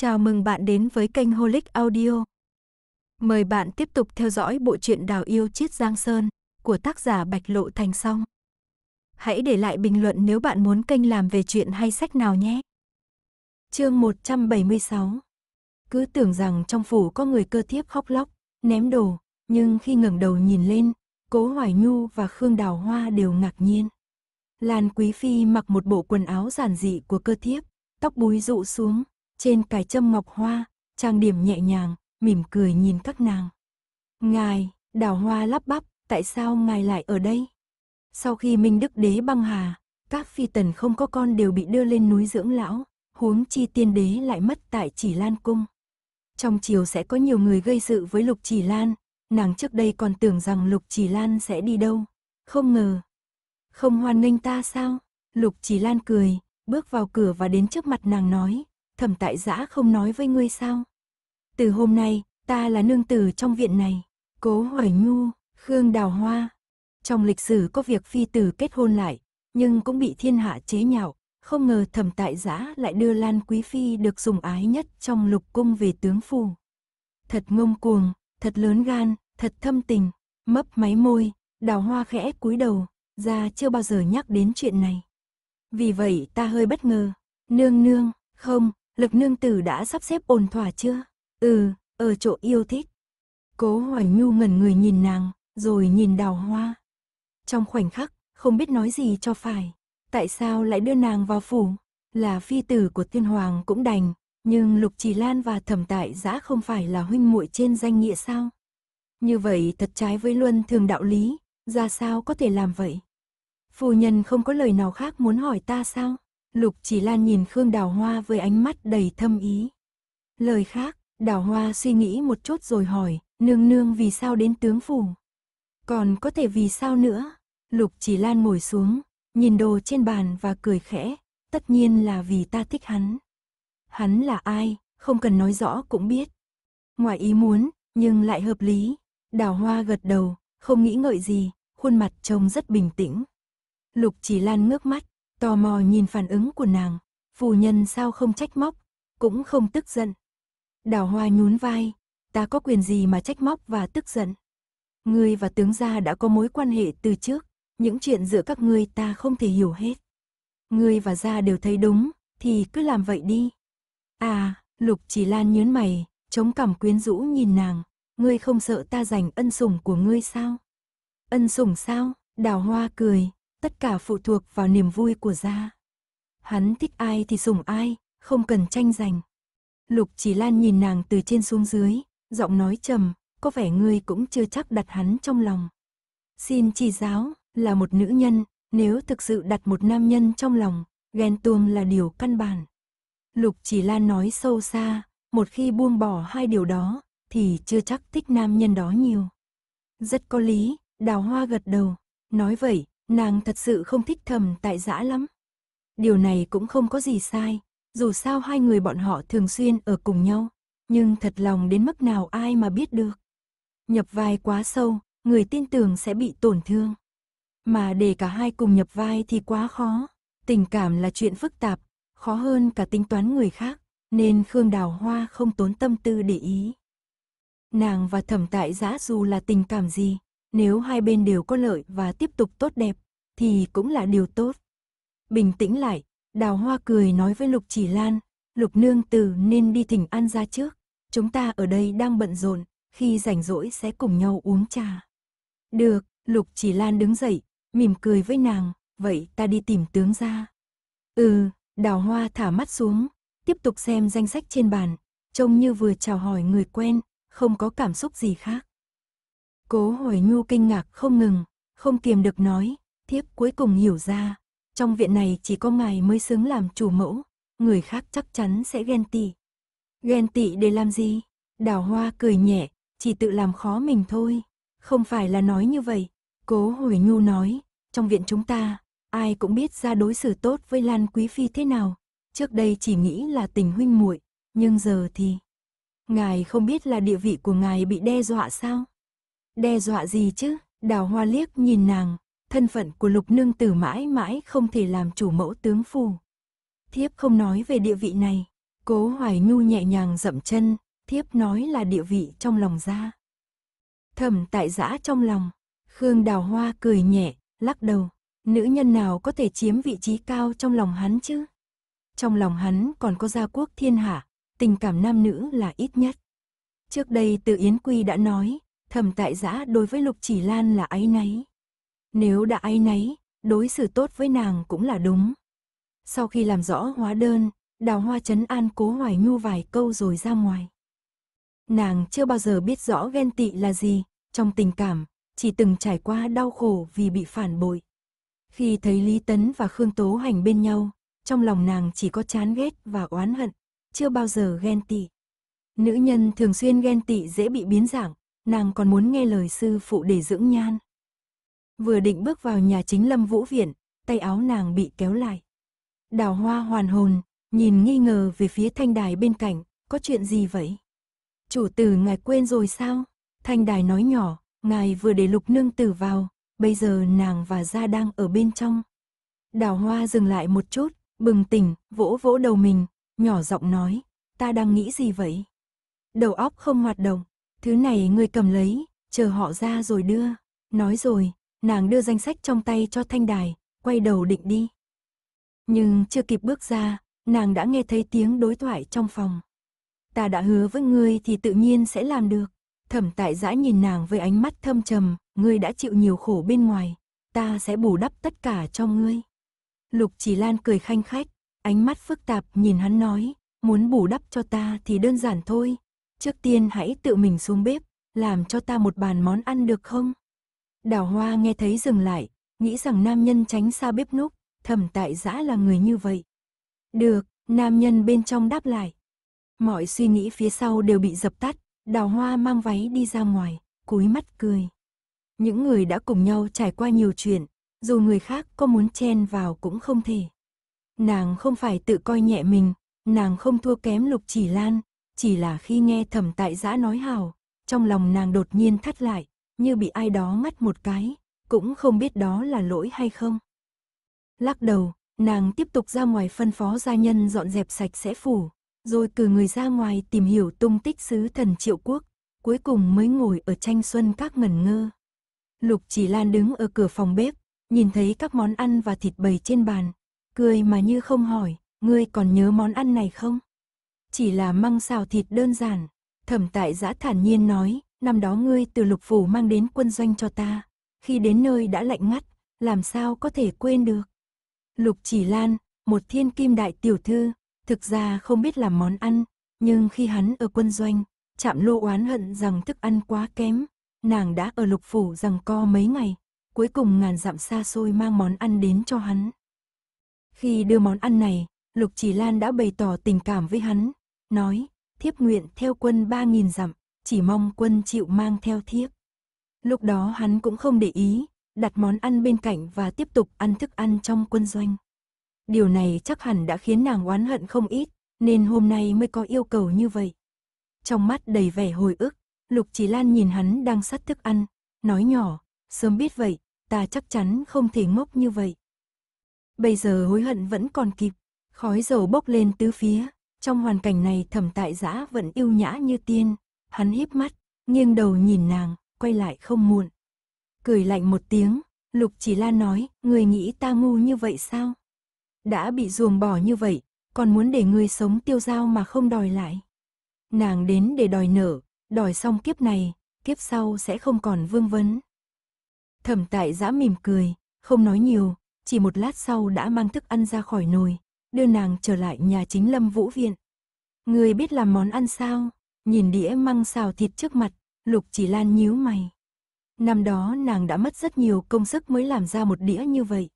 Chào mừng bạn đến với kênh Holic Audio. Mời bạn tiếp tục theo dõi bộ truyện Đào yêu chiết Giang Sơn của tác giả Bạch Lộ Thành Song. Hãy để lại bình luận nếu bạn muốn kênh làm về chuyện hay sách nào nhé. Chương 176. Cứ tưởng rằng trong phủ có người cơ thiếp khóc lóc, ném đồ, nhưng khi ngẩng đầu nhìn lên, Cố Hoài Nhu và Khương Đào Hoa đều ngạc nhiên. Lan Quý Phi mặc một bộ quần áo giản dị của cơ thiếp, tóc búi rụ xuống, trên cài châm ngọc hoa, trang điểm nhẹ nhàng, mỉm cười nhìn các nàng. Ngài, đào hoa lắp bắp, tại sao ngài lại ở đây? Sau khi Minh Đức Đế băng hà, các phi tần không có con đều bị đưa lên núi dưỡng lão, huống chi tiên đế lại mất tại chỉ lan cung. Trong chiều sẽ có nhiều người gây sự với Lục Chỉ Lan, nàng trước đây còn tưởng rằng Lục Chỉ Lan sẽ đi đâu, không ngờ. Không hoan nghênh ta sao? Lục Chỉ Lan cười, bước vào cửa và đến trước mặt nàng nói, thẩm tại giã không nói với ngươi sao? Từ hôm nay, ta là nương tử trong viện này. Cố Hoài Nhu, Khương Đào Hoa. Trong lịch sử có việc phi tử kết hôn lại, nhưng cũng bị thiên hạ chế nhạo. Không ngờ thẩm tại giã lại đưa Lan Quý Phi được dùng ái nhất trong lục cung về tướng phù. Thật ngông cuồng, thật lớn gan, thật thâm tình, mấp máy môi, đào hoa khẽ cúi đầu, ra chưa bao giờ nhắc đến chuyện này. Vì vậy ta hơi bất ngờ, nương nương, không, Lực nương tử đã sắp xếp ổn thỏa chưa? Ừ, ở chỗ yêu thích. Cố Hoài Nhu ngẩn người nhìn nàng, rồi nhìn đào hoa. Trong khoảnh khắc, không biết nói gì cho phải. Tại sao lại đưa nàng vào phủ? Là phi tử của Thiên hoàng cũng đành, nhưng Lục Trì Lan và Thẩm Tại Giã không phải là huynh muội trên danh nghĩa sao? Như vậy thật trái với luân thường đạo lý, ra sao có thể làm vậy? Phu nhân không có lời nào khác muốn hỏi ta sao? Lục Chỉ Lan nhìn Khương Đào Hoa với ánh mắt đầy thâm ý. Lời khác, Đào Hoa suy nghĩ một chút rồi hỏi, nương nương vì sao đến tướng phủ? Còn có thể vì sao nữa? Lục Chỉ Lan ngồi xuống, nhìn đồ trên bàn và cười khẽ, tất nhiên là vì ta thích hắn. Hắn là ai, không cần nói rõ cũng biết. Ngoài ý muốn, nhưng lại hợp lý. Đào Hoa gật đầu, không nghĩ ngợi gì, khuôn mặt trông rất bình tĩnh. Lục Chỉ Lan ngước mắt, Tò mò nhìn phản ứng của nàng, phù nhân sao không trách móc, cũng không tức giận. Đào hoa nhún vai, ta có quyền gì mà trách móc và tức giận. Ngươi và tướng gia đã có mối quan hệ từ trước, những chuyện giữa các ngươi ta không thể hiểu hết. Ngươi và gia đều thấy đúng, thì cứ làm vậy đi. À, Lục Chỉ Lan nhớn mày, chống cằm quyến rũ nhìn nàng, ngươi không sợ ta giành ân sủng của ngươi sao? Ân sủng sao? Đào Hoa cười, tất cả phụ thuộc vào niềm vui của gia. Hắn thích ai thì dùng ai, không cần tranh giành. Lục Chỉ Lan nhìn nàng từ trên xuống dưới, giọng nói trầm, có vẻ ngươi cũng chưa chắc đặt hắn trong lòng. Xin chỉ giáo, là một nữ nhân, nếu thực sự đặt một nam nhân trong lòng, ghen tuông là điều căn bản. Lục Chỉ Lan nói sâu xa, một khi buông bỏ hai điều đó, thì chưa chắc thích nam nhân đó nhiều. Rất có lý, đào hoa gật đầu, nói vậy, Nàng thật sự không thích thầm tại dã lắm. Điều này cũng không có gì sai, dù sao hai người bọn họ thường xuyên ở cùng nhau, nhưng thật lòng đến mức nào ai mà biết được. Nhập vai quá sâu, người tin tưởng sẽ bị tổn thương. Mà để cả hai cùng nhập vai thì quá khó, tình cảm là chuyện phức tạp, khó hơn cả tính toán người khác, nên Khương Đào Hoa không tốn tâm tư để ý. Nàng và thẩm tại giã dù là tình cảm gì, nếu hai bên đều có lợi và tiếp tục tốt đẹp, thì cũng là điều tốt. Bình tĩnh lại, Đào Hoa cười nói với Lục Chỉ Lan, Lục Nương Tử nên đi thỉnh An ra trước. Chúng ta ở đây đang bận rộn, khi rảnh rỗi sẽ cùng nhau uống trà. Được, Lục Chỉ Lan đứng dậy, mỉm cười với nàng, vậy ta đi tìm tướng ra. Ừ, Đào Hoa thả mắt xuống, tiếp tục xem danh sách trên bàn, trông như vừa chào hỏi người quen, không có cảm xúc gì khác. Cố hồi nhu kinh ngạc không ngừng, không kiềm được nói, thiếp cuối cùng hiểu ra. Trong viện này chỉ có ngài mới xứng làm chủ mẫu, người khác chắc chắn sẽ ghen tị. Ghen tị để làm gì? Đào hoa cười nhẹ, chỉ tự làm khó mình thôi. Không phải là nói như vậy. Cố hồi nhu nói, trong viện chúng ta, ai cũng biết ra đối xử tốt với Lan Quý Phi thế nào. Trước đây chỉ nghĩ là tình huynh muội nhưng giờ thì... Ngài không biết là địa vị của ngài bị đe dọa sao? Đe dọa gì chứ? Đào hoa liếc nhìn nàng, thân phận của lục nương tử mãi mãi không thể làm chủ mẫu tướng phù Thiếp không nói về địa vị này, cố hoài nhu nhẹ nhàng dậm chân, thiếp nói là địa vị trong lòng ra. Thầm tại giã trong lòng, Khương Đào Hoa cười nhẹ, lắc đầu, nữ nhân nào có thể chiếm vị trí cao trong lòng hắn chứ? Trong lòng hắn còn có gia quốc thiên hạ, tình cảm nam nữ là ít nhất. Trước đây tự Yến Quy đã nói, thẩm tại giã đối với Lục Chỉ Lan là áy náy. Nếu đã áy náy, đối xử tốt với nàng cũng là đúng. Sau khi làm rõ hóa đơn, đào hoa chấn an cố hoài nhu vài câu rồi ra ngoài. Nàng chưa bao giờ biết rõ ghen tị là gì, trong tình cảm, chỉ từng trải qua đau khổ vì bị phản bội. Khi thấy Lý Tấn và Khương Tố Hành bên nhau, trong lòng nàng chỉ có chán ghét và oán hận, chưa bao giờ ghen tị. Nữ nhân thường xuyên ghen tị dễ bị biến dạng, nàng còn muốn nghe lời sư phụ để dưỡng nhan. Vừa định bước vào nhà chính lâm vũ viện, tay áo nàng bị kéo lại. Đào hoa hoàn hồn, nhìn nghi ngờ về phía thanh đài bên cạnh, có chuyện gì vậy? Chủ tử ngài quên rồi sao? Thanh đài nói nhỏ, ngài vừa để lục nương tử vào, bây giờ nàng và gia đang ở bên trong. Đào hoa dừng lại một chút, bừng tỉnh, vỗ vỗ đầu mình, nhỏ giọng nói, ta đang nghĩ gì vậy? Đầu óc không hoạt động, Thứ này ngươi cầm lấy, chờ họ ra rồi đưa. Nói rồi, nàng đưa danh sách trong tay cho thanh đài, quay đầu định đi. Nhưng chưa kịp bước ra, nàng đã nghe thấy tiếng đối thoại trong phòng. Ta đã hứa với ngươi thì tự nhiên sẽ làm được. Thẩm tại giã nhìn nàng với ánh mắt thâm trầm, ngươi đã chịu nhiều khổ bên ngoài, ta sẽ bù đắp tất cả cho ngươi. Lục chỉ lan cười khanh khách, ánh mắt phức tạp nhìn hắn nói, muốn bù đắp cho ta thì đơn giản thôi, Trước tiên hãy tự mình xuống bếp, làm cho ta một bàn món ăn được không? Đào hoa nghe thấy dừng lại, nghĩ rằng nam nhân tránh xa bếp núc, thầm tại dã là người như vậy. Được, nam nhân bên trong đáp lại. Mọi suy nghĩ phía sau đều bị dập tắt, đào hoa mang váy đi ra ngoài, cúi mắt cười. Những người đã cùng nhau trải qua nhiều chuyện, dù người khác có muốn chen vào cũng không thể. Nàng không phải tự coi nhẹ mình, nàng không thua kém lục chỉ lan, chỉ là khi nghe thẩm tại giã nói hào, trong lòng nàng đột nhiên thắt lại, như bị ai đó ngắt một cái, cũng không biết đó là lỗi hay không. Lắc đầu, nàng tiếp tục ra ngoài phân phó gia nhân dọn dẹp sạch sẽ phủ, rồi cử người ra ngoài tìm hiểu tung tích sứ thần triệu quốc, cuối cùng mới ngồi ở tranh xuân các ngẩn ngơ. Lục chỉ lan đứng ở cửa phòng bếp, nhìn thấy các món ăn và thịt bầy trên bàn, cười mà như không hỏi, ngươi còn nhớ món ăn này không? chỉ là măng xào thịt đơn giản. Thẩm tại giã thản nhiên nói, năm đó ngươi từ lục phủ mang đến quân doanh cho ta, khi đến nơi đã lạnh ngắt, làm sao có thể quên được. Lục chỉ lan, một thiên kim đại tiểu thư, thực ra không biết làm món ăn, nhưng khi hắn ở quân doanh, chạm lô oán hận rằng thức ăn quá kém, nàng đã ở lục phủ rằng co mấy ngày, cuối cùng ngàn dặm xa xôi mang món ăn đến cho hắn. Khi đưa món ăn này, Lục Chỉ Lan đã bày tỏ tình cảm với hắn, nói, thiếp nguyện theo quân ba nghìn dặm, chỉ mong quân chịu mang theo thiếp. Lúc đó hắn cũng không để ý, đặt món ăn bên cạnh và tiếp tục ăn thức ăn trong quân doanh. Điều này chắc hẳn đã khiến nàng oán hận không ít, nên hôm nay mới có yêu cầu như vậy. Trong mắt đầy vẻ hồi ức, Lục Chỉ Lan nhìn hắn đang sắt thức ăn, nói nhỏ, sớm biết vậy, ta chắc chắn không thể ngốc như vậy. Bây giờ hối hận vẫn còn kịp, khói dầu bốc lên tứ phía, trong hoàn cảnh này thẩm tại giã vẫn yêu nhã như tiên, hắn híp mắt, nghiêng đầu nhìn nàng, quay lại không muộn. Cười lạnh một tiếng, Lục Chỉ la nói, người nghĩ ta ngu như vậy sao? Đã bị ruồng bỏ như vậy, còn muốn để người sống tiêu dao mà không đòi lại. Nàng đến để đòi nợ, đòi xong kiếp này, kiếp sau sẽ không còn vương vấn. Thẩm tại giã mỉm cười, không nói nhiều, chỉ một lát sau đã mang thức ăn ra khỏi nồi, đưa nàng trở lại nhà chính lâm vũ viện. Người biết làm món ăn sao? Nhìn đĩa măng xào thịt trước mặt, lục chỉ lan nhíu mày. Năm đó nàng đã mất rất nhiều công sức mới làm ra một đĩa như vậy.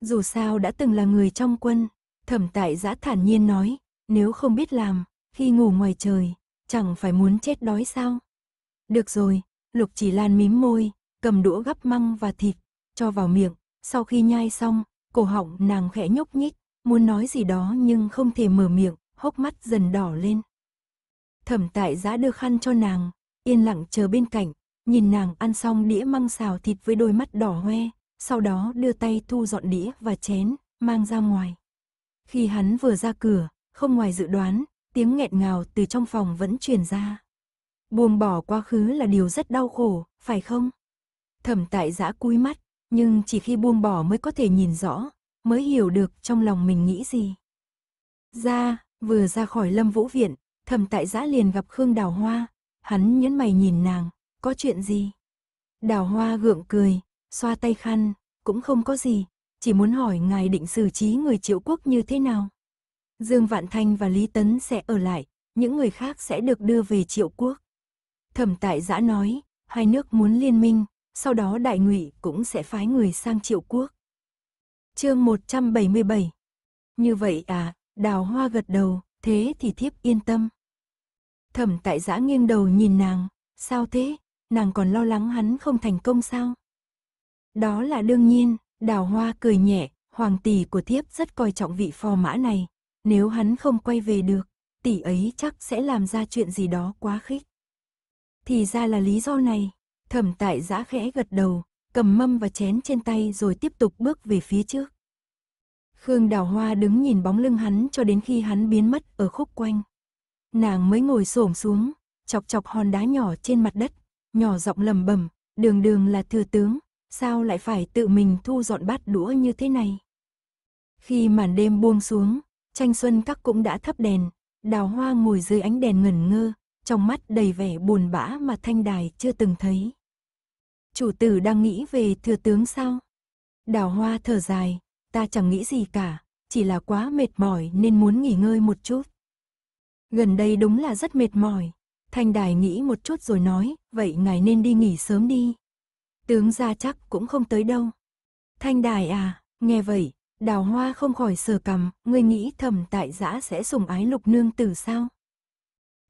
Dù sao đã từng là người trong quân, thẩm tại giã thản nhiên nói, nếu không biết làm, khi ngủ ngoài trời, chẳng phải muốn chết đói sao? Được rồi, lục chỉ lan mím môi, cầm đũa gắp măng và thịt, cho vào miệng, sau khi nhai xong, cổ họng nàng khẽ nhúc nhích, muốn nói gì đó nhưng không thể mở miệng, hốc mắt dần đỏ lên. Thẩm tại giã đưa khăn cho nàng, yên lặng chờ bên cạnh, nhìn nàng ăn xong đĩa măng xào thịt với đôi mắt đỏ hoe, sau đó đưa tay thu dọn đĩa và chén, mang ra ngoài. Khi hắn vừa ra cửa, không ngoài dự đoán, tiếng nghẹn ngào từ trong phòng vẫn truyền ra. Buông bỏ quá khứ là điều rất đau khổ, phải không? Thẩm tại giã cúi mắt, nhưng chỉ khi buông bỏ mới có thể nhìn rõ, mới hiểu được trong lòng mình nghĩ gì. Ra, vừa ra khỏi lâm vũ viện, thầm tại giã liền gặp Khương Đào Hoa, hắn nhẫn mày nhìn nàng, có chuyện gì? Đào Hoa gượng cười, xoa tay khăn, cũng không có gì, chỉ muốn hỏi ngài định xử trí người triệu quốc như thế nào. Dương Vạn Thanh và Lý Tấn sẽ ở lại, những người khác sẽ được đưa về triệu quốc. Thẩm tại giã nói, hai nước muốn liên minh, sau đó đại ngụy cũng sẽ phái người sang triệu quốc. Chương 177. Như vậy à, đào hoa gật đầu, thế thì thiếp yên tâm. Thẩm tại giã nghiêng đầu nhìn nàng, sao thế, nàng còn lo lắng hắn không thành công sao? Đó là đương nhiên, đào hoa cười nhẹ, hoàng tỷ của thiếp rất coi trọng vị phò mã này, nếu hắn không quay về được, tỷ ấy chắc sẽ làm ra chuyện gì đó quá khích. Thì ra là lý do này, thẩm tại giã khẽ gật đầu, cầm mâm và chén trên tay rồi tiếp tục bước về phía trước. Khương Đào Hoa đứng nhìn bóng lưng hắn cho đến khi hắn biến mất ở khúc quanh. Nàng mới ngồi xổm xuống, chọc chọc hòn đá nhỏ trên mặt đất, nhỏ giọng lầm bẩm, đường đường là thừa tướng, sao lại phải tự mình thu dọn bát đũa như thế này. Khi màn đêm buông xuống, tranh xuân các cũng đã thắp đèn, đào hoa ngồi dưới ánh đèn ngẩn ngơ, trong mắt đầy vẻ buồn bã mà thanh đài chưa từng thấy. Chủ tử đang nghĩ về thừa tướng sao? Đào hoa thở dài, ta chẳng nghĩ gì cả, chỉ là quá mệt mỏi nên muốn nghỉ ngơi một chút. Gần đây đúng là rất mệt mỏi. Thanh đài nghĩ một chút rồi nói, vậy ngài nên đi nghỉ sớm đi. Tướng gia chắc cũng không tới đâu. Thanh đài à, nghe vậy, đào hoa không khỏi sờ cầm, ngươi nghĩ thầm tại giã sẽ sủng ái lục nương tử sao?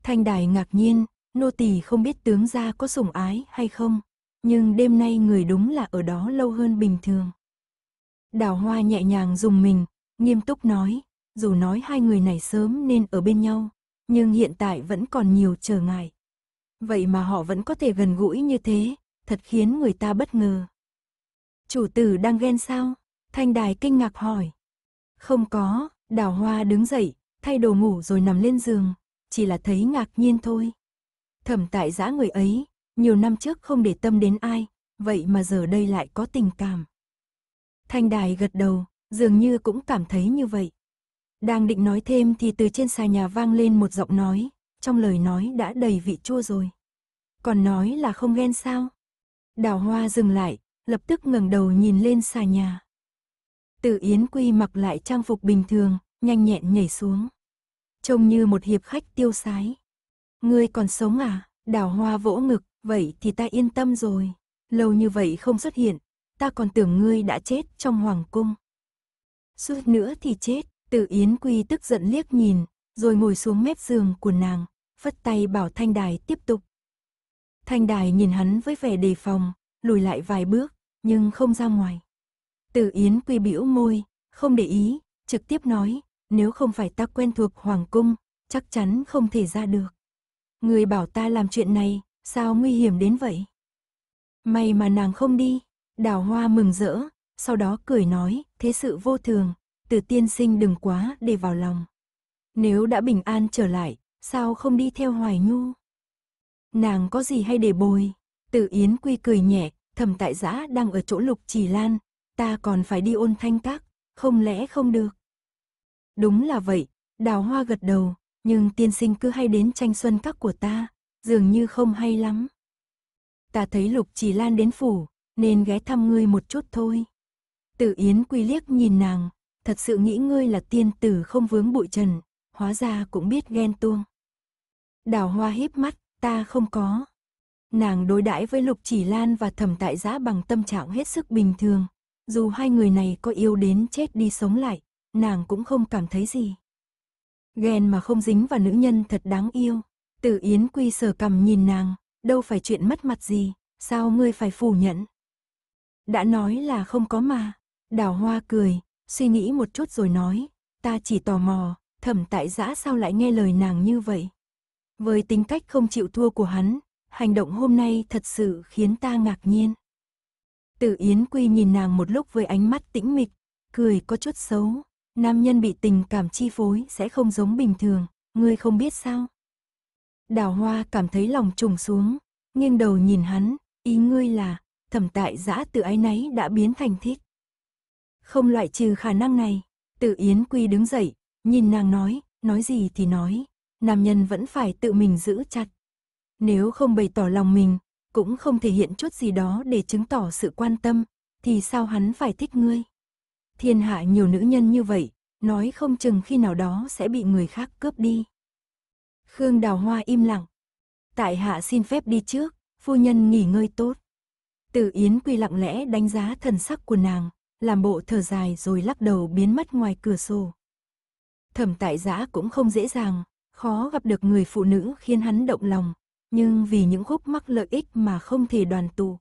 Thanh đài ngạc nhiên, nô tỳ không biết tướng gia có sủng ái hay không. Nhưng đêm nay người đúng là ở đó lâu hơn bình thường. Đào hoa nhẹ nhàng dùng mình, nghiêm túc nói, dù nói hai người này sớm nên ở bên nhau, nhưng hiện tại vẫn còn nhiều trở ngại. Vậy mà họ vẫn có thể gần gũi như thế, thật khiến người ta bất ngờ. Chủ tử đang ghen sao? Thanh đài kinh ngạc hỏi. Không có, đào hoa đứng dậy, thay đồ ngủ rồi nằm lên giường, chỉ là thấy ngạc nhiên thôi. Thẩm tại giã người ấy, nhiều năm trước không để tâm đến ai, vậy mà giờ đây lại có tình cảm. Thanh Đài gật đầu, dường như cũng cảm thấy như vậy. Đang định nói thêm thì từ trên xà nhà vang lên một giọng nói, trong lời nói đã đầy vị chua rồi. Còn nói là không ghen sao? Đào hoa dừng lại, lập tức ngẩng đầu nhìn lên xà nhà. Từ Yến Quy mặc lại trang phục bình thường, nhanh nhẹn nhảy xuống. Trông như một hiệp khách tiêu sái. Ngươi còn sống à? Đào hoa vỗ ngực, Vậy thì ta yên tâm rồi. Lâu như vậy không xuất hiện, ta còn tưởng ngươi đã chết trong hoàng cung. Suốt nữa thì chết, Tử Yến Quy tức giận liếc nhìn, rồi ngồi xuống mép giường của nàng, phất tay bảo Thanh Đài tiếp tục. Thanh Đài nhìn hắn với vẻ đề phòng, lùi lại vài bước, nhưng không ra ngoài. Tử Yến Quy bĩu môi, không để ý, trực tiếp nói, nếu không phải ta quen thuộc hoàng cung, chắc chắn không thể ra được. Người bảo ta làm chuyện này, Sao nguy hiểm đến vậy? May mà nàng không đi. Đào hoa mừng rỡ, sau đó cười nói, thế sự vô thường, từ tiên sinh đừng quá để vào lòng. Nếu đã bình an trở lại, sao không đi theo Hoài Nhu? Nàng có gì hay để bồi? Từ Yến Quy cười nhẹ, thầm tại giã đang ở chỗ lục trì lan, ta còn phải đi ôn thanh các, không lẽ không được? Đúng là vậy, đào hoa gật đầu, nhưng tiên sinh cứ hay đến tranh xuân các của ta, dường như không hay lắm. Ta thấy Lục Chỉ Lan đến phủ, nên ghé thăm ngươi một chút thôi. Tử Yến quy liếc nhìn nàng, thật sự nghĩ ngươi là tiên tử không vướng bụi trần, hóa ra cũng biết ghen tuông. Đào hoa híp mắt, ta không có. Nàng đối đãi với Lục Chỉ Lan và Thẩm Tại Giã bằng tâm trạng hết sức bình thường, dù hai người này có yêu đến chết đi sống lại, nàng cũng không cảm thấy gì. Ghen mà không dính vào nữ nhân thật đáng yêu. Từ Yến Quy sờ cầm nhìn nàng, đâu phải chuyện mất mặt gì, sao ngươi phải phủ nhận? Đã nói là không có mà. Đào hoa cười, suy nghĩ một chút rồi nói, ta chỉ tò mò, thẩm tại giã sao lại nghe lời nàng như vậy? Với tính cách không chịu thua của hắn, hành động hôm nay thật sự khiến ta ngạc nhiên. Tử Yến Quy nhìn nàng một lúc với ánh mắt tĩnh mịch, cười có chút xấu. Nam nhân bị tình cảm chi phối sẽ không giống bình thường, ngươi không biết sao? Đào hoa cảm thấy lòng trùng xuống, nghiêng đầu nhìn hắn, ý ngươi là, thẩm tại giã từ ái náy đã biến thành thích. Không loại trừ khả năng này, tự Yến Quy đứng dậy, nhìn nàng nói, nói gì thì nói, nam nhân vẫn phải tự mình giữ chặt. Nếu không bày tỏ lòng mình, cũng không thể hiện chút gì đó để chứng tỏ sự quan tâm, thì sao hắn phải thích ngươi? Thiên hạ nhiều nữ nhân như vậy, nói không chừng khi nào đó sẽ bị người khác cướp đi. Khương Đào Hoa im lặng. Tại hạ xin phép đi trước, phu nhân nghỉ ngơi tốt. Tử Yến Quy lặng lẽ đánh giá thần sắc của nàng, làm bộ thở dài rồi lắc đầu biến mất ngoài cửa sổ. Thẩm tại giã cũng không dễ dàng, khó gặp được người phụ nữ khiến hắn động lòng, nhưng vì những khúc mắc lợi ích mà không thể đoàn tụ.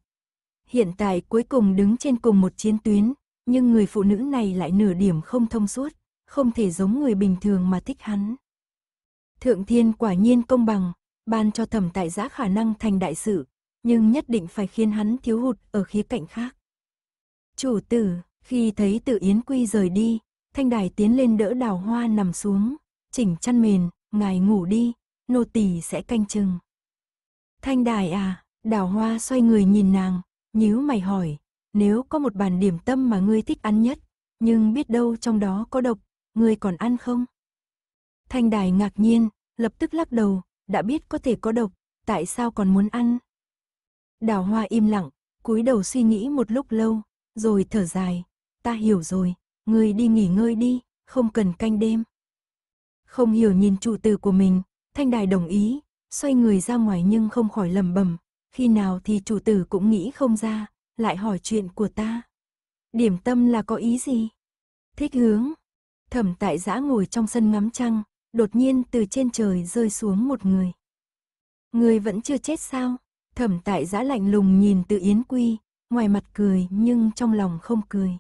Hiện tại cuối cùng đứng trên cùng một chiến tuyến, nhưng người phụ nữ này lại nửa điểm không thông suốt, không thể giống người bình thường mà thích hắn. Thượng thiên quả nhiên công bằng, ban cho thẩm tại giã khả năng thành đại sự, nhưng nhất định phải khiến hắn thiếu hụt ở khía cạnh khác. Chủ tử, khi thấy tự Yến Quy rời đi, thanh đài tiến lên đỡ đào hoa nằm xuống, chỉnh chăn mền, ngài ngủ đi, nô tỳ sẽ canh chừng. Thanh đài à, đào hoa xoay người nhìn nàng, nhíu mày hỏi, nếu có một bàn điểm tâm mà ngươi thích ăn nhất, nhưng biết đâu trong đó có độc, ngươi còn ăn không? Thanh đài ngạc nhiên, lập tức lắc đầu, đã biết có thể có độc, tại sao còn muốn ăn? Đào hoa im lặng, cúi đầu suy nghĩ một lúc lâu, rồi thở dài. Ta hiểu rồi, ngươi đi nghỉ ngơi đi, không cần canh đêm. Không hiểu nhìn chủ tử của mình, thanh đài đồng ý, xoay người ra ngoài nhưng không khỏi lầm bầm. Khi nào thì chủ tử cũng nghĩ không ra, lại hỏi chuyện của ta. Điểm tâm là có ý gì? Thích hướng. Thẩm tại giã ngồi trong sân ngắm trăng, đột nhiên từ trên trời rơi xuống một người. Người vẫn chưa chết sao? Thẩm tại giã lạnh lùng nhìn từ Yến Quy, ngoài mặt cười nhưng trong lòng không cười.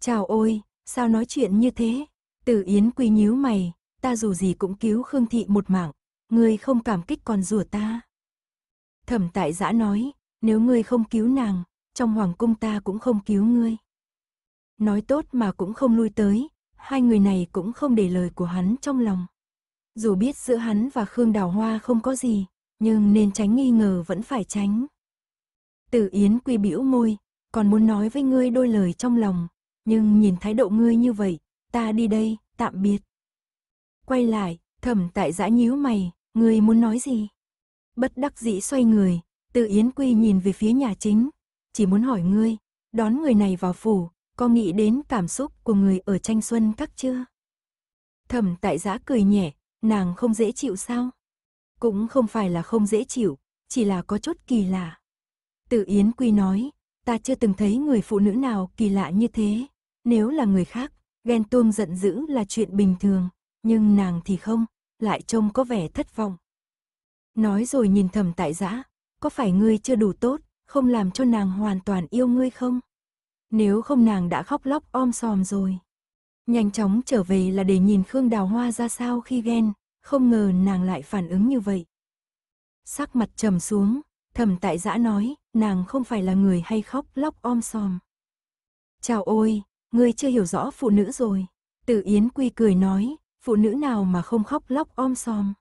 Chào ôi, sao nói chuyện như thế? Từ Yến Quy nhíu mày, ta dù gì cũng cứu Khương Thị một mạng, người không cảm kích còn rủa ta. Thẩm tại giã nói, nếu ngươi không cứu nàng, trong hoàng cung ta cũng không cứu ngươi. Nói tốt mà cũng không lui tới, hai người này cũng không để lời của hắn trong lòng. Dù biết giữa hắn và Khương Đào Hoa không có gì, nhưng nên tránh nghi ngờ vẫn phải tránh. Tử Yến quy bĩu môi, còn muốn nói với ngươi đôi lời trong lòng, nhưng nhìn thái độ ngươi như vậy, ta đi đây, tạm biệt. Quay lại, thẩm tại giã nhíu mày, ngươi muốn nói gì? Bất đắc dĩ xoay người, Tử Yến quy nhìn về phía nhà chính, chỉ muốn hỏi ngươi, đón người này vào phủ, có nghĩ đến cảm xúc của người ở tranh xuân các chưa? Thẩm tại giã cười nhẹ, nàng không dễ chịu sao? Cũng không phải là không dễ chịu, chỉ là có chút kỳ lạ. Tự Yến Quy nói, ta chưa từng thấy người phụ nữ nào kỳ lạ như thế. Nếu là người khác, ghen tuông giận dữ là chuyện bình thường, nhưng nàng thì không, lại trông có vẻ thất vọng. Nói rồi nhìn thầm tại giã, có phải ngươi chưa đủ tốt, không làm cho nàng hoàn toàn yêu ngươi không? nếu không nàng đã khóc lóc om sòm rồi. Nhanh chóng trở về là để nhìn Khương Đào Hoa ra sao khi ghen, không ngờ nàng lại phản ứng như vậy. Sắc mặt trầm xuống, thầm tại dã nói, nàng không phải là người hay khóc lóc om sòm. Chào ôi, ngươi chưa hiểu rõ phụ nữ rồi. tự Yến Quy cười nói, phụ nữ nào mà không khóc lóc om sòm.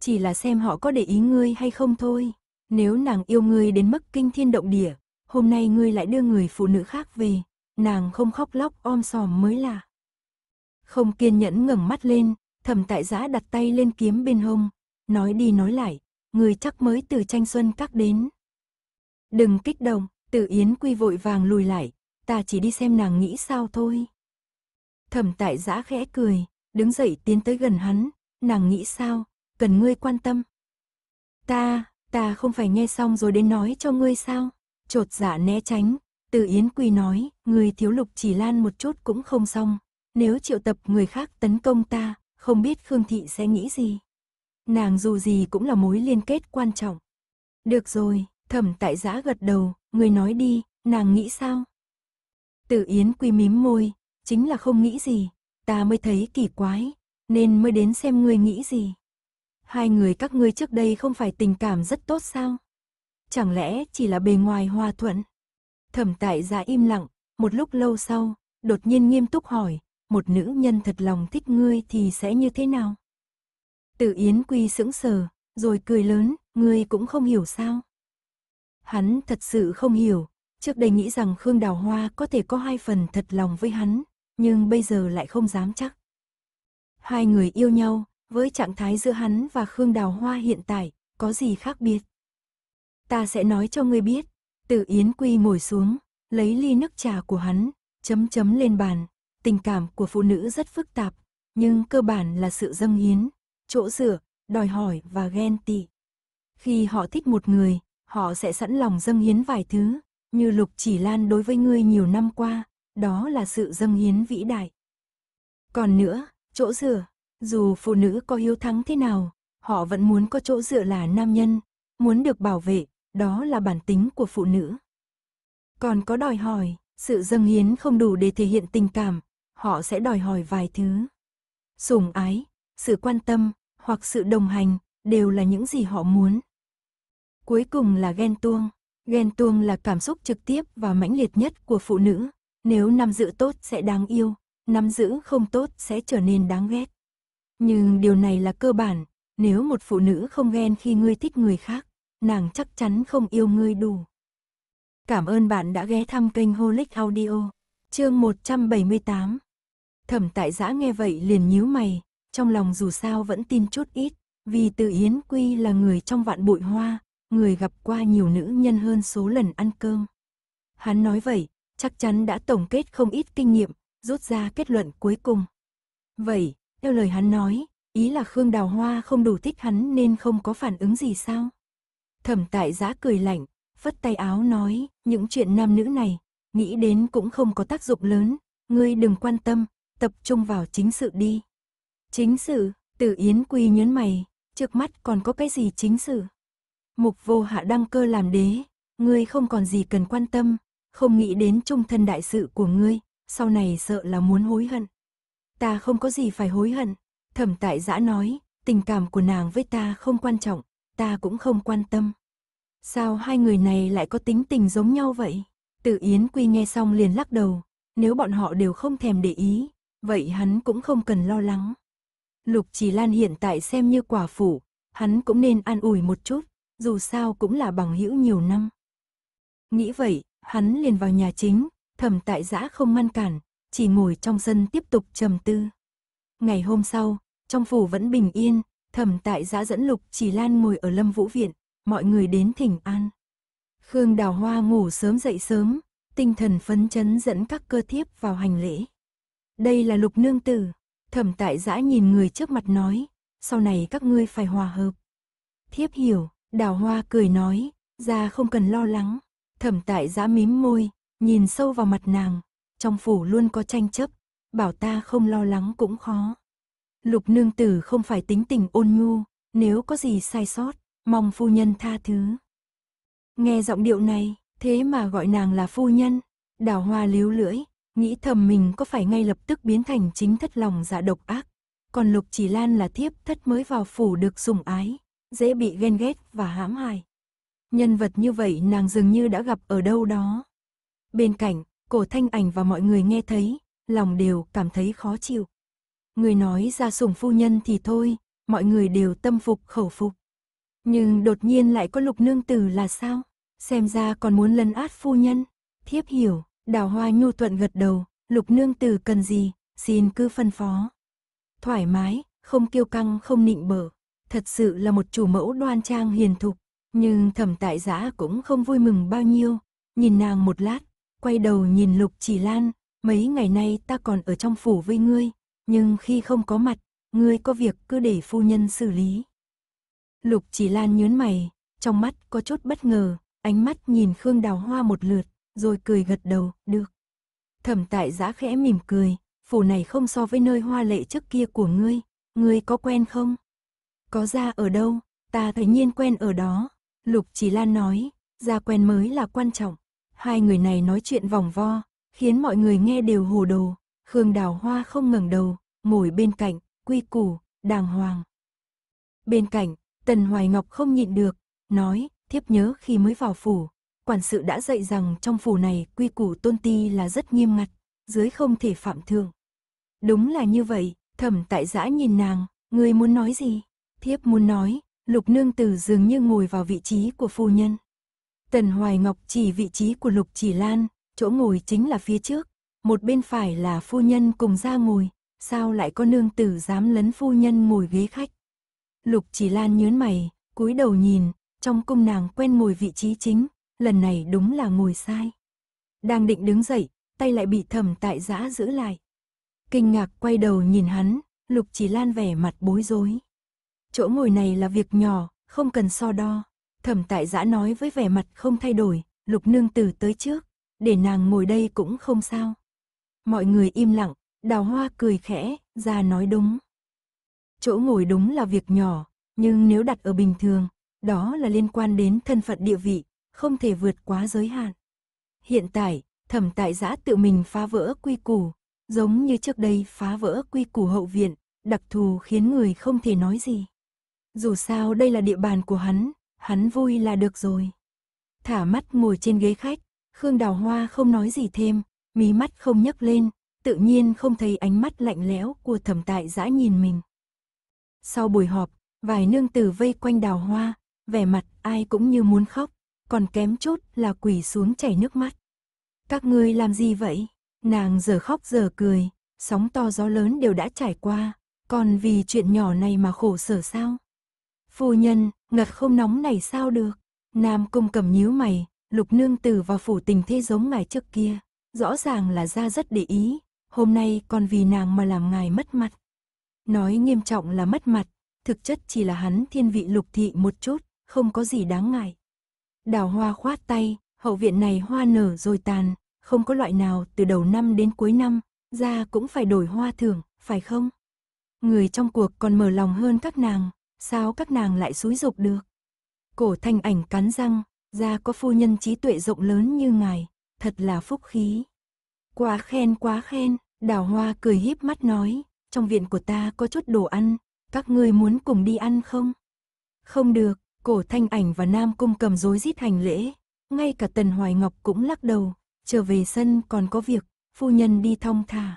Chỉ là xem họ có để ý ngươi hay không thôi. Nếu nàng yêu ngươi đến mức kinh thiên động địa, hôm nay ngươi lại đưa người phụ nữ khác về, nàng không khóc lóc om sòm mới lạ. Không kiên nhẫn ngẩng mắt lên, thầm tại giã đặt tay lên kiếm bên hông, nói đi nói lại, người chắc mới từ tranh xuân các đến. Đừng kích động, Tử yến quy vội vàng lùi lại, ta chỉ đi xem nàng nghĩ sao thôi. Thẩm tại giã khẽ cười, đứng dậy tiến tới gần hắn, nàng nghĩ sao, cần ngươi quan tâm. Ta, ta không phải nghe xong rồi đến nói cho ngươi sao? trột dạ né tránh. Từ Yến Quy nói, người thiếu lục chỉ lan một chút cũng không xong. Nếu triệu tập người khác tấn công ta, không biết Khương Thị sẽ nghĩ gì. Nàng dù gì cũng là mối liên kết quan trọng. Được rồi, thẩm tại giã gật đầu, người nói đi, nàng nghĩ sao? Tử Yến Quy mím môi, chính là không nghĩ gì, ta mới thấy kỳ quái, nên mới đến xem ngươi nghĩ gì. Hai người các ngươi trước đây không phải tình cảm rất tốt sao? Chẳng lẽ chỉ là bề ngoài hòa thuận? Thẩm tại dạ im lặng, một lúc lâu sau, đột nhiên nghiêm túc hỏi, một nữ nhân thật lòng thích ngươi thì sẽ như thế nào? Tử Yến Quy sững sờ, rồi cười lớn, ngươi cũng không hiểu sao? Hắn thật sự không hiểu, trước đây nghĩ rằng Khương Đào Hoa có thể có hai phần thật lòng với hắn, nhưng bây giờ lại không dám chắc. Hai người yêu nhau, với trạng thái giữa hắn và Khương Đào Hoa hiện tại, có gì khác biệt? ta sẽ nói cho ngươi biết. Từ Yến Quy ngồi xuống, lấy ly nước trà của hắn, chấm chấm lên bàn. Tình cảm của phụ nữ rất phức tạp, nhưng cơ bản là sự dâng hiến, chỗ dựa, đòi hỏi và ghen tị. Khi họ thích một người, họ sẽ sẵn lòng dâng hiến vài thứ, như Lục Chỉ Lan đối với ngươi nhiều năm qua, đó là sự dâng hiến vĩ đại. Còn nữa, chỗ dựa, dù phụ nữ có hiếu thắng thế nào, họ vẫn muốn có chỗ dựa là nam nhân, muốn được bảo vệ, đó là bản tính của phụ nữ. Còn có đòi hỏi, sự dâng hiến không đủ để thể hiện tình cảm, họ sẽ đòi hỏi vài thứ. Sủng ái, sự quan tâm, hoặc sự đồng hành, đều là những gì họ muốn. Cuối cùng là ghen tuông. Ghen tuông là cảm xúc trực tiếp và mãnh liệt nhất của phụ nữ. Nếu nắm giữ tốt sẽ đáng yêu, nắm giữ không tốt sẽ trở nên đáng ghét. Nhưng điều này là cơ bản, nếu một phụ nữ không ghen khi ngươi thích người khác, nàng chắc chắn không yêu ngươi đủ. Cảm ơn bạn đã ghé thăm kênh Holic Audio, chương 178. Thẩm tại giã nghe vậy liền nhíu mày, trong lòng dù sao vẫn tin chút ít, vì từ Yến Quy là người trong vạn bụi hoa, người gặp qua nhiều nữ nhân hơn số lần ăn cơm. Hắn nói vậy, chắc chắn đã tổng kết không ít kinh nghiệm, rút ra kết luận cuối cùng. Vậy, theo lời hắn nói, ý là Khương Đào Hoa không đủ thích hắn nên không có phản ứng gì sao? Thẩm tại giã cười lạnh, phất tay áo nói, những chuyện nam nữ này, nghĩ đến cũng không có tác dụng lớn, ngươi đừng quan tâm, tập trung vào chính sự đi. Chính sự, tử Yến Quy nhớn mày, trước mắt còn có cái gì chính sự? Mục vô hạ đăng cơ làm đế, ngươi không còn gì cần quan tâm, không nghĩ đến trung thân đại sự của ngươi, sau này sợ là muốn hối hận. Ta không có gì phải hối hận, thẩm tại giã nói, tình cảm của nàng với ta không quan trọng, ta cũng không quan tâm. Sao hai người này lại có tính tình giống nhau vậy? tự Yến Quy nghe xong liền lắc đầu, nếu bọn họ đều không thèm để ý, vậy hắn cũng không cần lo lắng. Lục Chỉ Lan hiện tại xem như quả phủ, hắn cũng nên an ủi một chút, dù sao cũng là bằng hữu nhiều năm. Nghĩ vậy, hắn liền vào nhà chính, thẩm tại giã không ngăn cản, chỉ ngồi trong sân tiếp tục trầm tư. Ngày hôm sau, trong phủ vẫn bình yên, Thẩm tại giã dẫn lục chỉ lan ngồi ở lâm vũ viện, mọi người đến thỉnh an. Khương đào hoa ngủ sớm dậy sớm, tinh thần phấn chấn dẫn các cơ thiếp vào hành lễ. Đây là lục nương tử, thẩm tại giã nhìn người trước mặt nói, sau này các ngươi phải hòa hợp. Thiếp hiểu, đào hoa cười nói, ra không cần lo lắng, thẩm tại giã mím môi, nhìn sâu vào mặt nàng, trong phủ luôn có tranh chấp, bảo ta không lo lắng cũng khó. Lục nương tử không phải tính tình ôn nhu, nếu có gì sai sót, mong phu nhân tha thứ. Nghe giọng điệu này, thế mà gọi nàng là phu nhân, đào hoa líu lưỡi, nghĩ thầm mình có phải ngay lập tức biến thành chính thất lòng dạ độc ác. Còn Lục Chỉ Lan là thiếp thất mới vào phủ được sủng ái, dễ bị ghen ghét và hãm hại. Nhân vật như vậy nàng dường như đã gặp ở đâu đó. Bên cạnh, cổ thanh ảnh và mọi người nghe thấy, lòng đều cảm thấy khó chịu. Người nói ra sủng phu nhân thì thôi, mọi người đều tâm phục khẩu phục. Nhưng đột nhiên lại có lục nương tử là sao? Xem ra còn muốn lấn át phu nhân. Thiếp hiểu, đào hoa nhu thuận gật đầu, lục nương tử cần gì, xin cứ phân phó. Thoải mái, không kiêu căng không nịnh bở, thật sự là một chủ mẫu đoan trang hiền thục, nhưng thẩm tại giã cũng không vui mừng bao nhiêu, nhìn nàng một lát, quay đầu nhìn lục chỉ lan, mấy ngày nay ta còn ở trong phủ với ngươi, nhưng khi không có mặt, ngươi có việc cứ để phu nhân xử lý. Lục chỉ lan nhớn mày, trong mắt có chút bất ngờ, ánh mắt nhìn Khương Đào Hoa một lượt, rồi cười gật đầu, được. Thẩm tại giã khẽ mỉm cười, phủ này không so với nơi hoa lệ trước kia của ngươi, ngươi có quen không? Có ra ở đâu, ta thấy nhiên quen ở đó, Lục chỉ lan nói, ra quen mới là quan trọng. Hai người này nói chuyện vòng vo, khiến mọi người nghe đều hồ đồ, Khương Đào Hoa không ngẩng đầu, ngồi bên cạnh, quy củ, đàng hoàng. Bên cạnh, Tần Hoài Ngọc không nhịn được, nói, thiếp nhớ khi mới vào phủ, quản sự đã dạy rằng trong phủ này quy củ tôn ti là rất nghiêm ngặt, dưới không thể phạm thượng. Đúng là như vậy, thẩm tại giã nhìn nàng, người muốn nói gì? Thiếp muốn nói, lục nương tử dường như ngồi vào vị trí của phu nhân. Tần Hoài Ngọc chỉ vị trí của lục chỉ lan, chỗ ngồi chính là phía trước, một bên phải là phu nhân cùng ra ngồi, sao lại có nương tử dám lấn phu nhân ngồi ghế khách. Lục chỉ lan nhớn mày, cúi đầu nhìn, trong cung nàng quen ngồi vị trí chính, lần này đúng là ngồi sai. Đang định đứng dậy, tay lại bị thầm tại giã giữ lại. Kinh ngạc quay đầu nhìn hắn, lục chỉ lan vẻ mặt bối rối. Chỗ ngồi này là việc nhỏ, không cần so đo. Thẩm tại giã nói với vẻ mặt không thay đổi, lục nương tử tới trước, để nàng ngồi đây cũng không sao. Mọi người im lặng, đào hoa cười khẽ, ra nói đúng. Chỗ ngồi đúng là việc nhỏ, nhưng nếu đặt ở bình thường, đó là liên quan đến thân phận địa vị, không thể vượt quá giới hạn. Hiện tại, thẩm tại giã tự mình phá vỡ quy củ, giống như trước đây phá vỡ quy củ hậu viện, đặc thù khiến người không thể nói gì. Dù sao đây là địa bàn của hắn, hắn vui là được rồi. Thả mắt ngồi trên ghế khách, Khương Đào Hoa không nói gì thêm, mí mắt không nhấc lên, tự nhiên không thấy ánh mắt lạnh lẽo của thẩm tại dã nhìn mình. Sau buổi họp, vài nương tử vây quanh đào hoa, vẻ mặt ai cũng như muốn khóc, còn kém chốt là quỳ xuống chảy nước mắt. Các ngươi làm gì vậy? Nàng giờ khóc giờ cười, sóng to gió lớn đều đã trải qua, còn vì chuyện nhỏ này mà khổ sở sao? Phu nhân, ngật không nóng này sao được? Nam cung cầm nhíu mày, lục nương tử và phủ tình thế giống ngày trước kia rõ ràng là ra rất để ý, hôm nay còn vì nàng mà làm ngài mất mặt. Nói nghiêm trọng là mất mặt, thực chất chỉ là hắn thiên vị lục thị một chút, không có gì đáng ngại. Đào hoa khoát tay, hậu viện này hoa nở rồi tàn, không có loại nào từ đầu năm đến cuối năm, ra cũng phải đổi hoa thưởng, phải không? Người trong cuộc còn mở lòng hơn các nàng, sao các nàng lại xúi dục được? Cổ thanh ảnh cắn răng, ra có phu nhân trí tuệ rộng lớn như ngài, thật là phúc khí. Quá khen quá khen, đào hoa cười híp mắt nói, trong viện của ta có chút đồ ăn, các ngươi muốn cùng đi ăn không? Không được, cổ thanh ảnh và nam cung cầm rối rít hành lễ, ngay cả tần hoài ngọc cũng lắc đầu, trở về sân còn có việc, phu nhân đi thong thả.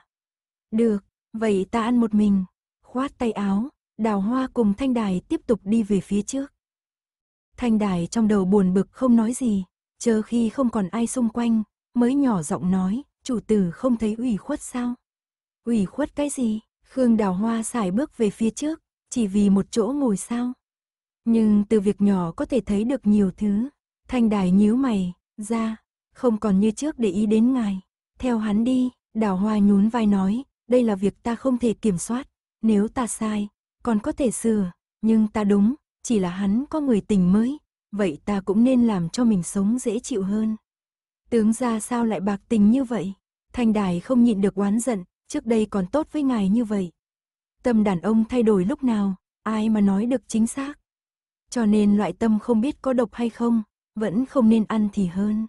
Được, vậy ta ăn một mình, khoát tay áo, đào hoa cùng thanh đài tiếp tục đi về phía trước. Thanh đài trong đầu buồn bực không nói gì, chờ khi không còn ai xung quanh, mới nhỏ giọng nói, chủ tử không thấy ủy khuất sao? Ủy khuất cái gì? Khương Đào Hoa xài bước về phía trước, chỉ vì một chỗ ngồi sao? Nhưng từ việc nhỏ có thể thấy được nhiều thứ. Thanh Đài nhíu mày, ra, không còn như trước để ý đến ngài. Theo hắn đi, Đào Hoa nhún vai nói, đây là việc ta không thể kiểm soát. Nếu ta sai, còn có thể sửa, nhưng ta đúng, chỉ là hắn có người tình mới. Vậy ta cũng nên làm cho mình sống dễ chịu hơn. Tướng ra sao lại bạc tình như vậy? Thanh đài không nhịn được oán giận, trước đây còn tốt với ngài như vậy. Tâm đàn ông thay đổi lúc nào, ai mà nói được chính xác. Cho nên loại tâm không biết có độc hay không, vẫn không nên ăn thì hơn.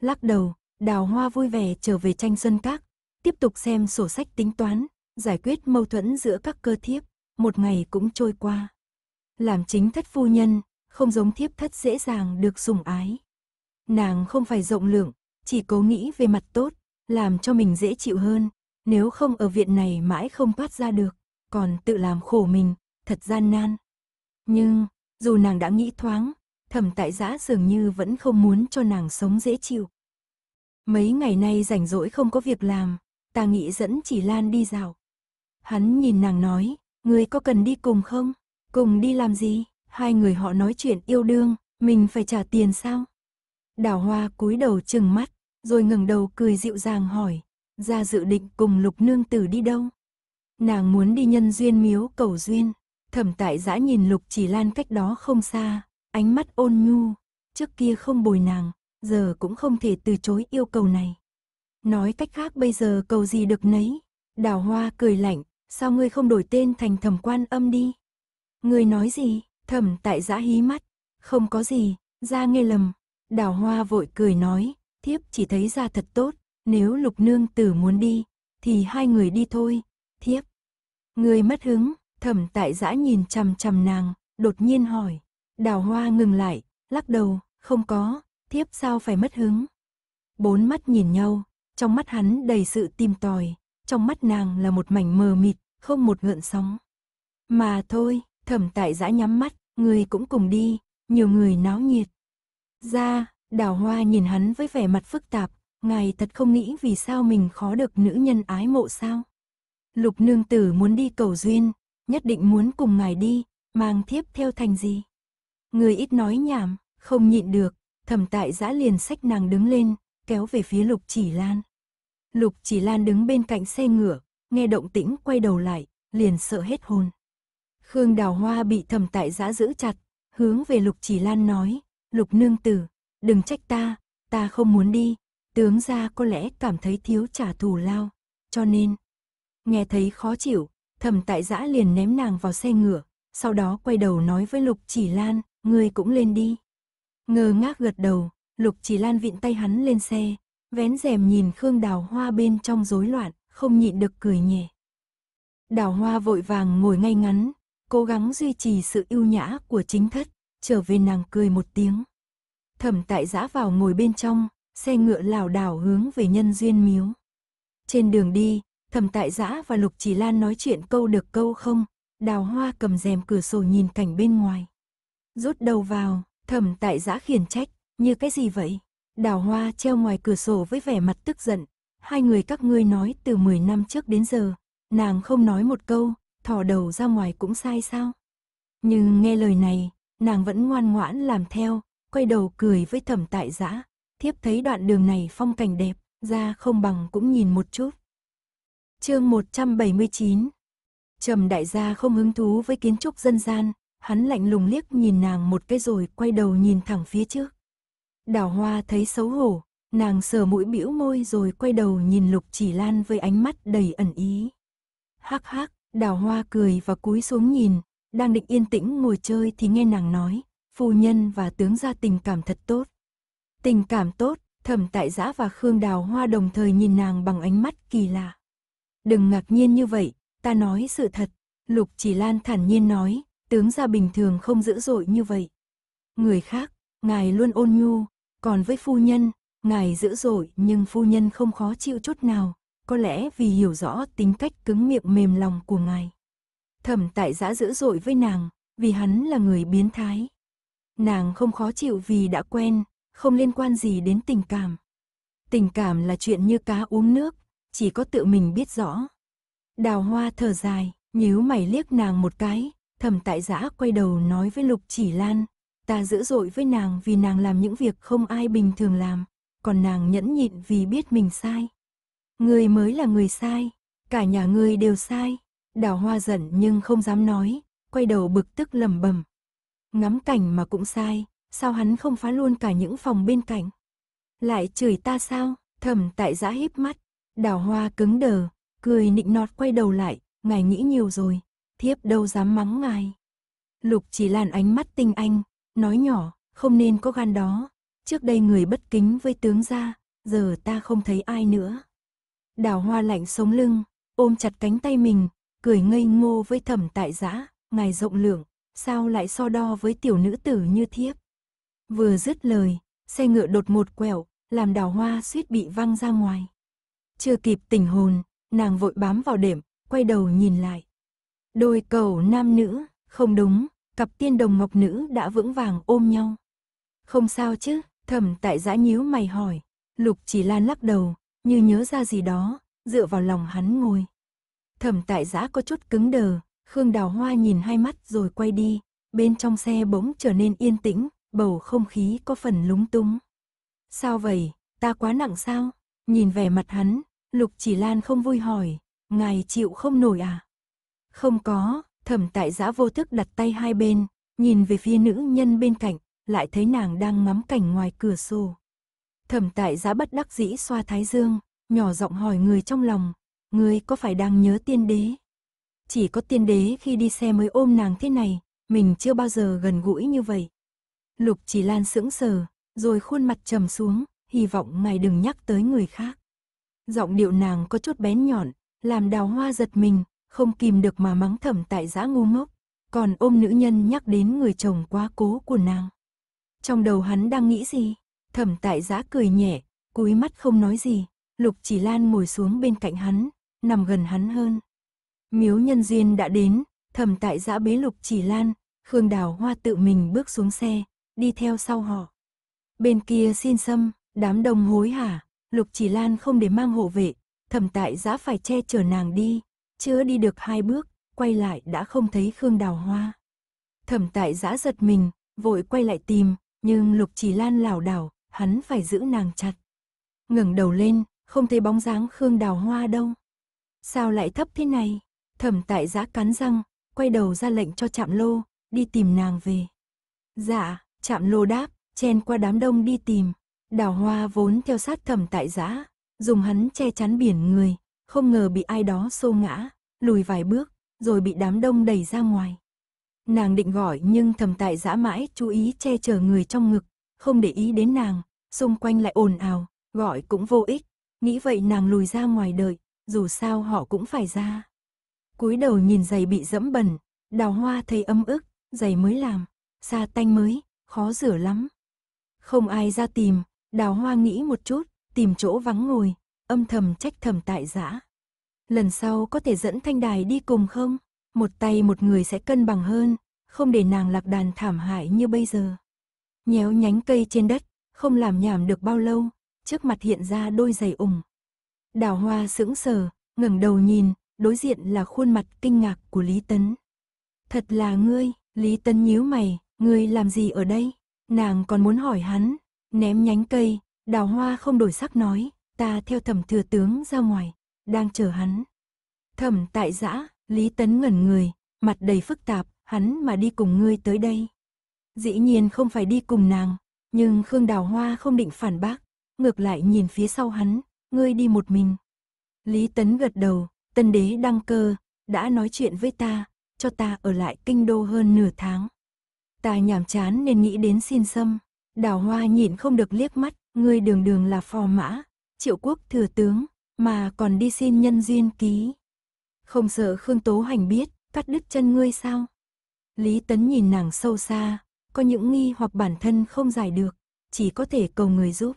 Lắc đầu, đào hoa vui vẻ trở về tranh xuân các, tiếp tục xem sổ sách tính toán, giải quyết mâu thuẫn giữa các cơ thiếp, một ngày cũng trôi qua. Làm chính thất phu nhân, không giống thiếp thất dễ dàng được sủng ái. Nàng không phải rộng lượng, chỉ cố nghĩ về mặt tốt, làm cho mình dễ chịu hơn. Nếu không ở viện này mãi không thoát ra được, còn tự làm khổ mình, thật gian nan. Nhưng, dù nàng đã nghĩ thoáng, thẩm tại giã dường như vẫn không muốn cho nàng sống dễ chịu. Mấy ngày nay rảnh rỗi không có việc làm, ta nghĩ dẫn chỉ Lan đi dạo. Hắn nhìn nàng nói, người có cần đi cùng không? Cùng đi làm gì? Hai người họ nói chuyện yêu đương, mình phải trả tiền sao? Đào hoa cúi đầu chừng mắt, rồi ngẩng đầu cười dịu dàng hỏi, ra dự định cùng lục nương tử đi đâu? Nàng muốn đi nhân duyên miếu cầu duyên, thẩm tại giã nhìn lục chỉ lan cách đó không xa, ánh mắt ôn nhu, trước kia không bồi nàng, giờ cũng không thể từ chối yêu cầu này. Nói cách khác bây giờ cầu gì được nấy, đào hoa cười lạnh, sao ngươi không đổi tên thành thẩm quan âm đi? Ngươi nói gì, thẩm tại giã hí mắt, không có gì, ra nghe lầm, Đào hoa vội cười nói, thiếp chỉ thấy ra thật tốt, nếu lục nương tử muốn đi, thì hai người đi thôi, thiếp. Người mất hứng, thẩm tại giã nhìn chằm chằm nàng, đột nhiên hỏi. Đào hoa ngừng lại, lắc đầu, không có, thiếp sao phải mất hứng. Bốn mắt nhìn nhau, trong mắt hắn đầy sự tìm tòi, trong mắt nàng là một mảnh mờ mịt, không một gợn sóng. Mà thôi, thẩm tại giã nhắm mắt, người cũng cùng đi, nhiều người náo nhiệt, ra, đào hoa nhìn hắn với vẻ mặt phức tạp, ngài thật không nghĩ vì sao mình khó được nữ nhân ái mộ sao. Lục nương tử muốn đi cầu duyên, nhất định muốn cùng ngài đi, mang thiếp theo thành gì. Người ít nói nhảm, không nhịn được, thẩm tại giã liền sách nàng đứng lên, kéo về phía lục chỉ lan. Lục chỉ lan đứng bên cạnh xe ngựa, nghe động tĩnh quay đầu lại, liền sợ hết hồn. Khương đào hoa bị thẩm tại giã giữ chặt, hướng về lục chỉ lan nói, Lục nương tử, đừng trách ta, ta không muốn đi, tướng gia có lẽ cảm thấy thiếu trả thù lao, cho nên nghe thấy khó chịu, Thẩm Tại Giã liền ném nàng vào xe ngựa, sau đó quay đầu nói với Lục Chỉ Lan, ngươi cũng lên đi. Ngờ ngác gật đầu, Lục Chỉ Lan vịn tay hắn lên xe, vén rèm nhìn Khương Đào Hoa bên trong rối loạn, không nhịn được cười nhẹ. Đào Hoa vội vàng ngồi ngay ngắn, cố gắng duy trì sự yêu nhã của chính thất trở về nàng cười một tiếng. Thẩm tại giã vào ngồi bên trong, xe ngựa lào đảo hướng về nhân duyên miếu. Trên đường đi, thẩm tại giã và Lục Chỉ Lan nói chuyện câu được câu không, đào hoa cầm rèm cửa sổ nhìn cảnh bên ngoài. Rút đầu vào, thẩm tại giã khiển trách, như cái gì vậy? Đào hoa treo ngoài cửa sổ với vẻ mặt tức giận, hai người các ngươi nói từ 10 năm trước đến giờ, nàng không nói một câu, thỏ đầu ra ngoài cũng sai sao. Nhưng nghe lời này, nàng vẫn ngoan ngoãn làm theo, quay đầu cười với thẩm tại giã, thiếp thấy đoạn đường này phong cảnh đẹp, ra không bằng cũng nhìn một chút. chương 179 Trầm đại gia không hứng thú với kiến trúc dân gian, hắn lạnh lùng liếc nhìn nàng một cái rồi quay đầu nhìn thẳng phía trước. Đào hoa thấy xấu hổ, nàng sờ mũi bĩu môi rồi quay đầu nhìn lục chỉ lan với ánh mắt đầy ẩn ý. Hắc hắc, đào hoa cười và cúi xuống nhìn, đang định yên tĩnh ngồi chơi thì nghe nàng nói, phu nhân và tướng gia tình cảm thật tốt. Tình cảm tốt, thẩm tại giã và Khương Đào Hoa đồng thời nhìn nàng bằng ánh mắt kỳ lạ. Đừng ngạc nhiên như vậy, ta nói sự thật, Lục Chỉ Lan thản nhiên nói, tướng gia bình thường không dữ dội như vậy. Người khác, ngài luôn ôn nhu, còn với phu nhân, ngài dữ dội nhưng phu nhân không khó chịu chút nào, có lẽ vì hiểu rõ tính cách cứng miệng mềm lòng của ngài. Thẩm tại giã dữ dội với nàng, vì hắn là người biến thái. Nàng không khó chịu vì đã quen, không liên quan gì đến tình cảm. Tình cảm là chuyện như cá uống nước, chỉ có tự mình biết rõ. Đào hoa thở dài, nhíu mày liếc nàng một cái, thẩm tại giã quay đầu nói với Lục Chỉ Lan, ta dữ dội với nàng vì nàng làm những việc không ai bình thường làm, còn nàng nhẫn nhịn vì biết mình sai. Người mới là người sai, cả nhà người đều sai, Đào hoa giận nhưng không dám nói, quay đầu bực tức lầm bầm. Ngắm cảnh mà cũng sai, sao hắn không phá luôn cả những phòng bên cạnh. Lại chửi ta sao, thầm tại giã híp mắt. Đào hoa cứng đờ, cười nịnh nọt quay đầu lại, ngài nghĩ nhiều rồi, thiếp đâu dám mắng ngài. Lục chỉ làn ánh mắt tinh anh, nói nhỏ, không nên có gan đó, trước đây người bất kính với tướng gia, giờ ta không thấy ai nữa. Đào hoa lạnh sống lưng, ôm chặt cánh tay mình, cười ngây ngô với thẩm tại giã, ngài rộng lượng, sao lại so đo với tiểu nữ tử như thiếp. Vừa dứt lời, xe ngựa đột một quẹo, làm đào hoa suýt bị văng ra ngoài. Chưa kịp tỉnh hồn, nàng vội bám vào đệm, quay đầu nhìn lại. Đôi cầu nam nữ, không đúng, cặp tiên đồng ngọc nữ đã vững vàng ôm nhau. Không sao chứ, thẩm tại giã nhíu mày hỏi, lục chỉ lan lắc đầu, như nhớ ra gì đó, dựa vào lòng hắn ngồi. Thẩm tại giã có chút cứng đờ, Khương Đào Hoa nhìn hai mắt rồi quay đi, bên trong xe bỗng trở nên yên tĩnh, bầu không khí có phần lúng túng. Sao vậy, ta quá nặng sao? Nhìn vẻ mặt hắn, Lục Chỉ Lan không vui hỏi, ngài chịu không nổi à? Không có, thẩm tại giã vô thức đặt tay hai bên, nhìn về phía nữ nhân bên cạnh, lại thấy nàng đang ngắm cảnh ngoài cửa sổ. Thẩm tại giã bất đắc dĩ xoa thái dương, nhỏ giọng hỏi người trong lòng, ngươi có phải đang nhớ tiên đế? Chỉ có tiên đế khi đi xe mới ôm nàng thế này, mình chưa bao giờ gần gũi như vậy. Lục chỉ lan sững sờ, rồi khuôn mặt trầm xuống, hy vọng ngài đừng nhắc tới người khác. Giọng điệu nàng có chút bén nhọn, làm đào hoa giật mình, không kìm được mà mắng thầm tại giã ngu ngốc, còn ôm nữ nhân nhắc đến người chồng quá cố của nàng. Trong đầu hắn đang nghĩ gì? Thẩm tại giã cười nhẹ, cúi mắt không nói gì, lục chỉ lan ngồi xuống bên cạnh hắn, nằm gần hắn hơn. Miếu nhân duyên đã đến, thầm tại giã bế lục chỉ lan, Khương Đào Hoa tự mình bước xuống xe, đi theo sau họ. Bên kia xin xâm, đám đông hối hả, lục chỉ lan không để mang hộ vệ, thầm tại giã phải che chở nàng đi, chưa đi được hai bước, quay lại đã không thấy Khương Đào Hoa. Thẩm tại giã giật mình, vội quay lại tìm, nhưng lục chỉ lan lảo đảo, hắn phải giữ nàng chặt. ngẩng đầu lên, không thấy bóng dáng Khương Đào Hoa đâu. Sao lại thấp thế này? Thẩm tại giã cắn răng, quay đầu ra lệnh cho chạm lô, đi tìm nàng về. Dạ, chạm lô đáp, chen qua đám đông đi tìm. Đào hoa vốn theo sát thẩm tại giã, dùng hắn che chắn biển người, không ngờ bị ai đó xô ngã, lùi vài bước, rồi bị đám đông đẩy ra ngoài. Nàng định gọi nhưng thẩm tại giã mãi chú ý che chở người trong ngực, không để ý đến nàng, xung quanh lại ồn ào, gọi cũng vô ích, nghĩ vậy nàng lùi ra ngoài đợi dù sao họ cũng phải ra. cúi đầu nhìn giày bị dẫm bẩn, đào hoa thấy ấm ức, giày mới làm, xa tanh mới, khó rửa lắm. Không ai ra tìm, đào hoa nghĩ một chút, tìm chỗ vắng ngồi, âm thầm trách thầm tại giã. Lần sau có thể dẫn thanh đài đi cùng không? Một tay một người sẽ cân bằng hơn, không để nàng lạc đàn thảm hại như bây giờ. Nhéo nhánh cây trên đất, không làm nhảm được bao lâu, trước mặt hiện ra đôi giày ủng. Đào hoa sững sờ, ngẩng đầu nhìn, đối diện là khuôn mặt kinh ngạc của Lý Tấn. Thật là ngươi, Lý Tấn nhíu mày, ngươi làm gì ở đây? Nàng còn muốn hỏi hắn, ném nhánh cây, đào hoa không đổi sắc nói, ta theo thẩm thừa tướng ra ngoài, đang chờ hắn. Thẩm tại giã, Lý Tấn ngẩn người, mặt đầy phức tạp, hắn mà đi cùng ngươi tới đây. Dĩ nhiên không phải đi cùng nàng, nhưng Khương Đào Hoa không định phản bác, ngược lại nhìn phía sau hắn, ngươi đi một mình. Lý Tấn gật đầu, tân đế đăng cơ, đã nói chuyện với ta, cho ta ở lại kinh đô hơn nửa tháng. Ta nhảm chán nên nghĩ đến xin xâm. Đào hoa nhịn không được liếc mắt, ngươi đường đường là phò mã, triệu quốc thừa tướng, mà còn đi xin nhân duyên ký. Không sợ Khương Tố Hành biết, cắt đứt chân ngươi sao? Lý Tấn nhìn nàng sâu xa, có những nghi hoặc bản thân không giải được, chỉ có thể cầu người giúp.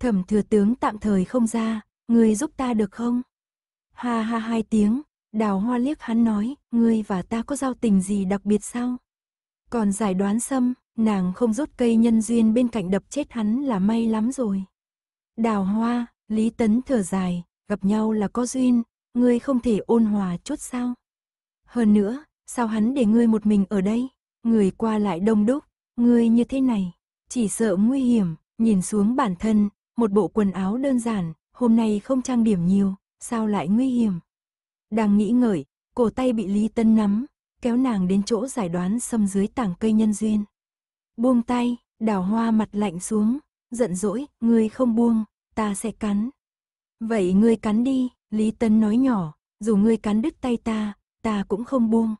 Thẩm thừa tướng tạm thời không ra, ngươi giúp ta được không? Ha ha hai tiếng, đào hoa liếc hắn nói, ngươi và ta có giao tình gì đặc biệt sao? Còn giải đoán xâm, nàng không rút cây nhân duyên bên cạnh đập chết hắn là may lắm rồi. Đào hoa, Lý Tấn thở dài, gặp nhau là có duyên, ngươi không thể ôn hòa chút sao? Hơn nữa, sao hắn để ngươi một mình ở đây? Người qua lại đông đúc, ngươi như thế này, chỉ sợ nguy hiểm, nhìn xuống bản thân, một bộ quần áo đơn giản, hôm nay không trang điểm nhiều, sao lại nguy hiểm. Đang nghĩ ngợi, cổ tay bị Lý Tân nắm, kéo nàng đến chỗ giải đoán xâm dưới tảng cây nhân duyên. Buông tay, đào hoa mặt lạnh xuống, giận dỗi, ngươi không buông, ta sẽ cắn. Vậy ngươi cắn đi, Lý Tân nói nhỏ, dù ngươi cắn đứt tay ta, ta cũng không buông.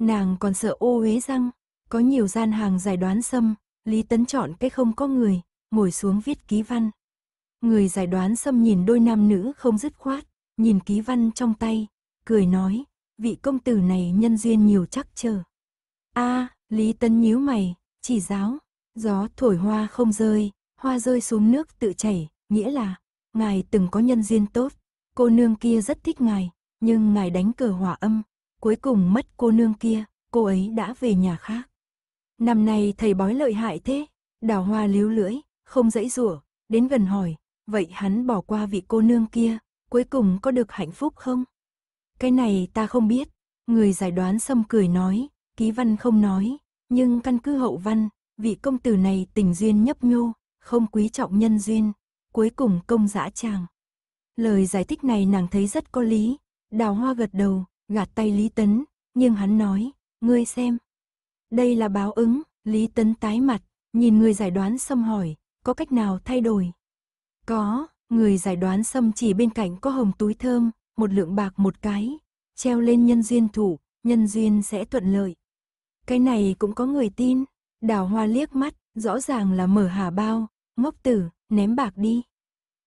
Nàng còn sợ ô uế răng, có nhiều gian hàng giải đoán xâm, Lý Tấn chọn cái không có người, ngồi xuống viết ký văn. Người giải đoán xâm nhìn đôi nam nữ không dứt khoát, nhìn ký văn trong tay, cười nói, vị công tử này nhân duyên nhiều chắc chờ. a Lý Tân nhíu mày, chỉ giáo, gió thổi hoa không rơi, hoa rơi xuống nước tự chảy, nghĩa là, ngài từng có nhân duyên tốt, cô nương kia rất thích ngài, nhưng ngài đánh cờ hỏa âm, cuối cùng mất cô nương kia, cô ấy đã về nhà khác. Năm nay thầy bói lợi hại thế, đào hoa líu lưỡi, không dãy rủa đến gần hỏi, vậy hắn bỏ qua vị cô nương kia, cuối cùng có được hạnh phúc không? Cái này ta không biết, người giải đoán xâm cười nói, ký văn không nói, nhưng căn cứ hậu văn, vị công tử này tình duyên nhấp nhô, không quý trọng nhân duyên, cuối cùng công dã chàng. Lời giải thích này nàng thấy rất có lý, đào hoa gật đầu, gạt tay Lý Tấn, nhưng hắn nói, ngươi xem. Đây là báo ứng, Lý Tấn tái mặt, nhìn người giải đoán xâm hỏi, có cách nào thay đổi? Có, người giải đoán xâm chỉ bên cạnh có hồng túi thơm, một lượng bạc một cái, treo lên nhân duyên thủ, nhân duyên sẽ thuận lợi. Cái này cũng có người tin, đào hoa liếc mắt, rõ ràng là mở hà bao, ngốc tử, ném bạc đi.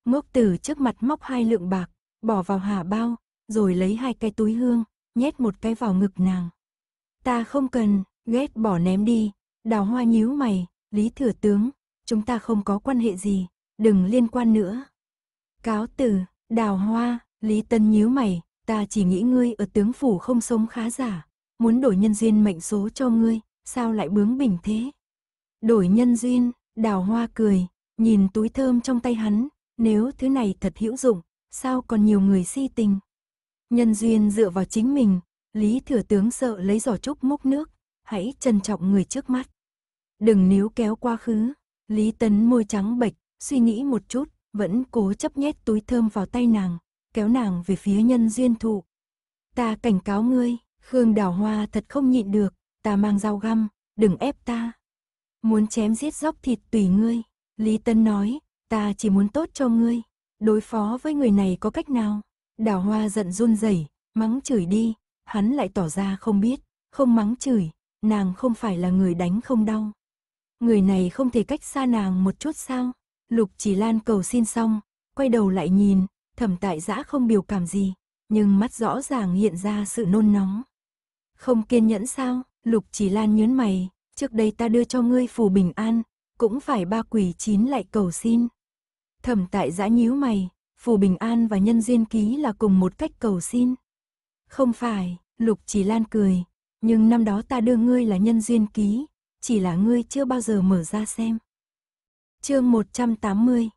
Ngốc tử trước mặt móc hai lượng bạc, bỏ vào hà bao, rồi lấy hai cái túi hương, nhét một cái vào ngực nàng. Ta không cần, ghét bỏ ném đi, đào hoa nhíu mày, lý thừa tướng, chúng ta không có quan hệ gì, đừng liên quan nữa. Cáo từ, đào hoa, Lý Tân nhíu mày, ta chỉ nghĩ ngươi ở tướng phủ không sống khá giả, muốn đổi nhân duyên mệnh số cho ngươi, sao lại bướng bỉnh thế? Đổi nhân duyên, đào hoa cười, nhìn túi thơm trong tay hắn, nếu thứ này thật hữu dụng, sao còn nhiều người si tình? Nhân duyên dựa vào chính mình, Lý Thừa Tướng sợ lấy giỏ trúc múc nước, hãy trân trọng người trước mắt. Đừng níu kéo quá khứ, Lý Tấn môi trắng bệch, suy nghĩ một chút, vẫn cố chấp nhét túi thơm vào tay nàng, kéo nàng về phía nhân duyên thụ. Ta cảnh cáo ngươi, Khương Đào Hoa thật không nhịn được, ta mang dao găm, đừng ép ta. Muốn chém giết dốc thịt tùy ngươi, Lý Tân nói, ta chỉ muốn tốt cho ngươi, đối phó với người này có cách nào? Đào Hoa giận run rẩy, mắng chửi đi, hắn lại tỏ ra không biết, không mắng chửi, nàng không phải là người đánh không đau. Người này không thể cách xa nàng một chút sao? Lục Chỉ Lan cầu xin xong, quay đầu lại nhìn, thẩm tại giã không biểu cảm gì, nhưng mắt rõ ràng hiện ra sự nôn nóng. Không kiên nhẫn sao, Lục Chỉ Lan nhớn mày, trước đây ta đưa cho ngươi phù bình an, cũng phải ba quỷ chín lại cầu xin. Thẩm tại giã nhíu mày, phù bình an và nhân duyên ký là cùng một cách cầu xin. Không phải, Lục Chỉ Lan cười, nhưng năm đó ta đưa ngươi là nhân duyên ký, chỉ là ngươi chưa bao giờ mở ra xem chương 180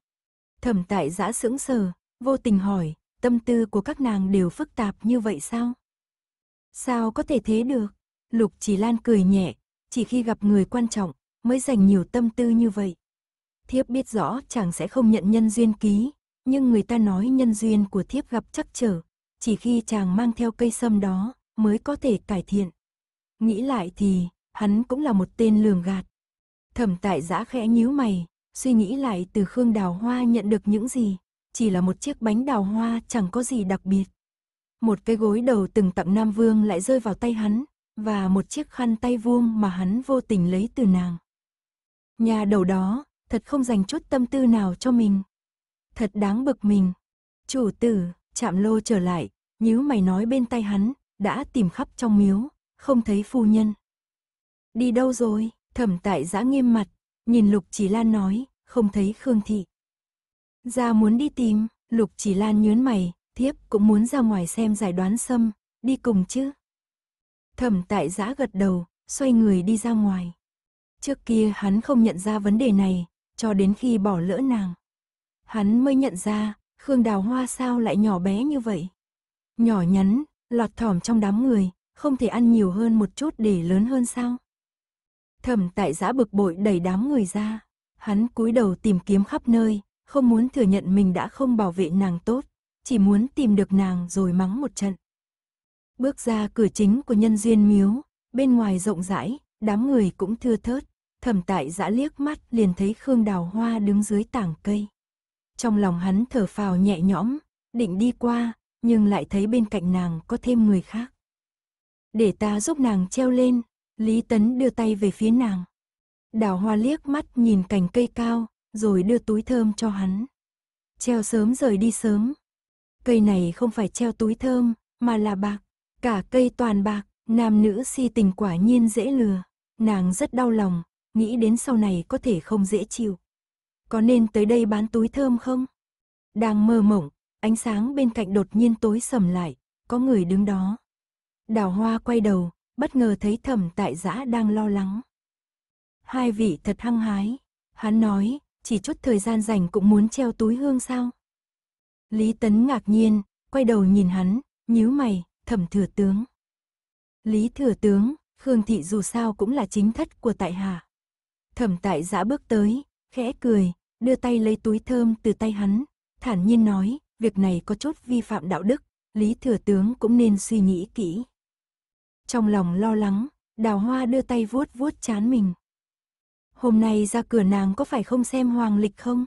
Thẩm tại giã sững sờ, vô tình hỏi, tâm tư của các nàng đều phức tạp như vậy sao? Sao có thể thế được? Lục chỉ lan cười nhẹ, chỉ khi gặp người quan trọng mới dành nhiều tâm tư như vậy. Thiếp biết rõ chàng sẽ không nhận nhân duyên ký, nhưng người ta nói nhân duyên của thiếp gặp chắc trở, chỉ khi chàng mang theo cây sâm đó mới có thể cải thiện. Nghĩ lại thì, hắn cũng là một tên lường gạt. Thẩm tại giã khẽ nhíu mày, suy nghĩ lại từ Khương Đào Hoa nhận được những gì, chỉ là một chiếc bánh đào hoa chẳng có gì đặc biệt. Một cái gối đầu từng tặng Nam Vương lại rơi vào tay hắn, và một chiếc khăn tay vuông mà hắn vô tình lấy từ nàng. Nhà đầu đó, thật không dành chút tâm tư nào cho mình. Thật đáng bực mình. Chủ tử, chạm lô trở lại, nhíu mày nói bên tay hắn, đã tìm khắp trong miếu, không thấy phu nhân. Đi đâu rồi, thẩm tại giã nghiêm mặt, Nhìn Lục Chỉ Lan nói, không thấy Khương Thị. Ra muốn đi tìm, Lục Chỉ Lan nhớn mày, thiếp cũng muốn ra ngoài xem giải đoán xâm, đi cùng chứ. Thẩm tại giã gật đầu, xoay người đi ra ngoài. Trước kia hắn không nhận ra vấn đề này, cho đến khi bỏ lỡ nàng. Hắn mới nhận ra, Khương Đào Hoa sao lại nhỏ bé như vậy. Nhỏ nhắn, lọt thỏm trong đám người, không thể ăn nhiều hơn một chút để lớn hơn sao. Thẩm tại giã bực bội đẩy đám người ra. Hắn cúi đầu tìm kiếm khắp nơi, không muốn thừa nhận mình đã không bảo vệ nàng tốt, chỉ muốn tìm được nàng rồi mắng một trận. Bước ra cửa chính của nhân duyên miếu, bên ngoài rộng rãi, đám người cũng thưa thớt, thẩm tại giã liếc mắt liền thấy Khương Đào Hoa đứng dưới tảng cây. Trong lòng hắn thở phào nhẹ nhõm, định đi qua, nhưng lại thấy bên cạnh nàng có thêm người khác. Để ta giúp nàng treo lên, Lý Tấn đưa tay về phía nàng. Đào hoa liếc mắt nhìn cành cây cao, rồi đưa túi thơm cho hắn. Treo sớm rời đi sớm. Cây này không phải treo túi thơm, mà là bạc. Cả cây toàn bạc, nam nữ si tình quả nhiên dễ lừa. Nàng rất đau lòng, nghĩ đến sau này có thể không dễ chịu. Có nên tới đây bán túi thơm không? Đang mơ mộng, ánh sáng bên cạnh đột nhiên tối sầm lại, có người đứng đó. Đào hoa quay đầu, bất ngờ thấy thẩm tại giã đang lo lắng. Hai vị thật hăng hái, hắn nói, chỉ chút thời gian rảnh cũng muốn treo túi hương sao. Lý Tấn ngạc nhiên, quay đầu nhìn hắn, nhíu mày, thẩm thừa tướng. Lý thừa tướng, Khương Thị dù sao cũng là chính thất của tại hạ. Thẩm tại giã bước tới, khẽ cười, đưa tay lấy túi thơm từ tay hắn, thản nhiên nói, việc này có chút vi phạm đạo đức, Lý thừa tướng cũng nên suy nghĩ kỹ trong lòng lo lắng, đào hoa đưa tay vuốt vuốt chán mình. Hôm nay ra cửa nàng có phải không xem hoàng lịch không?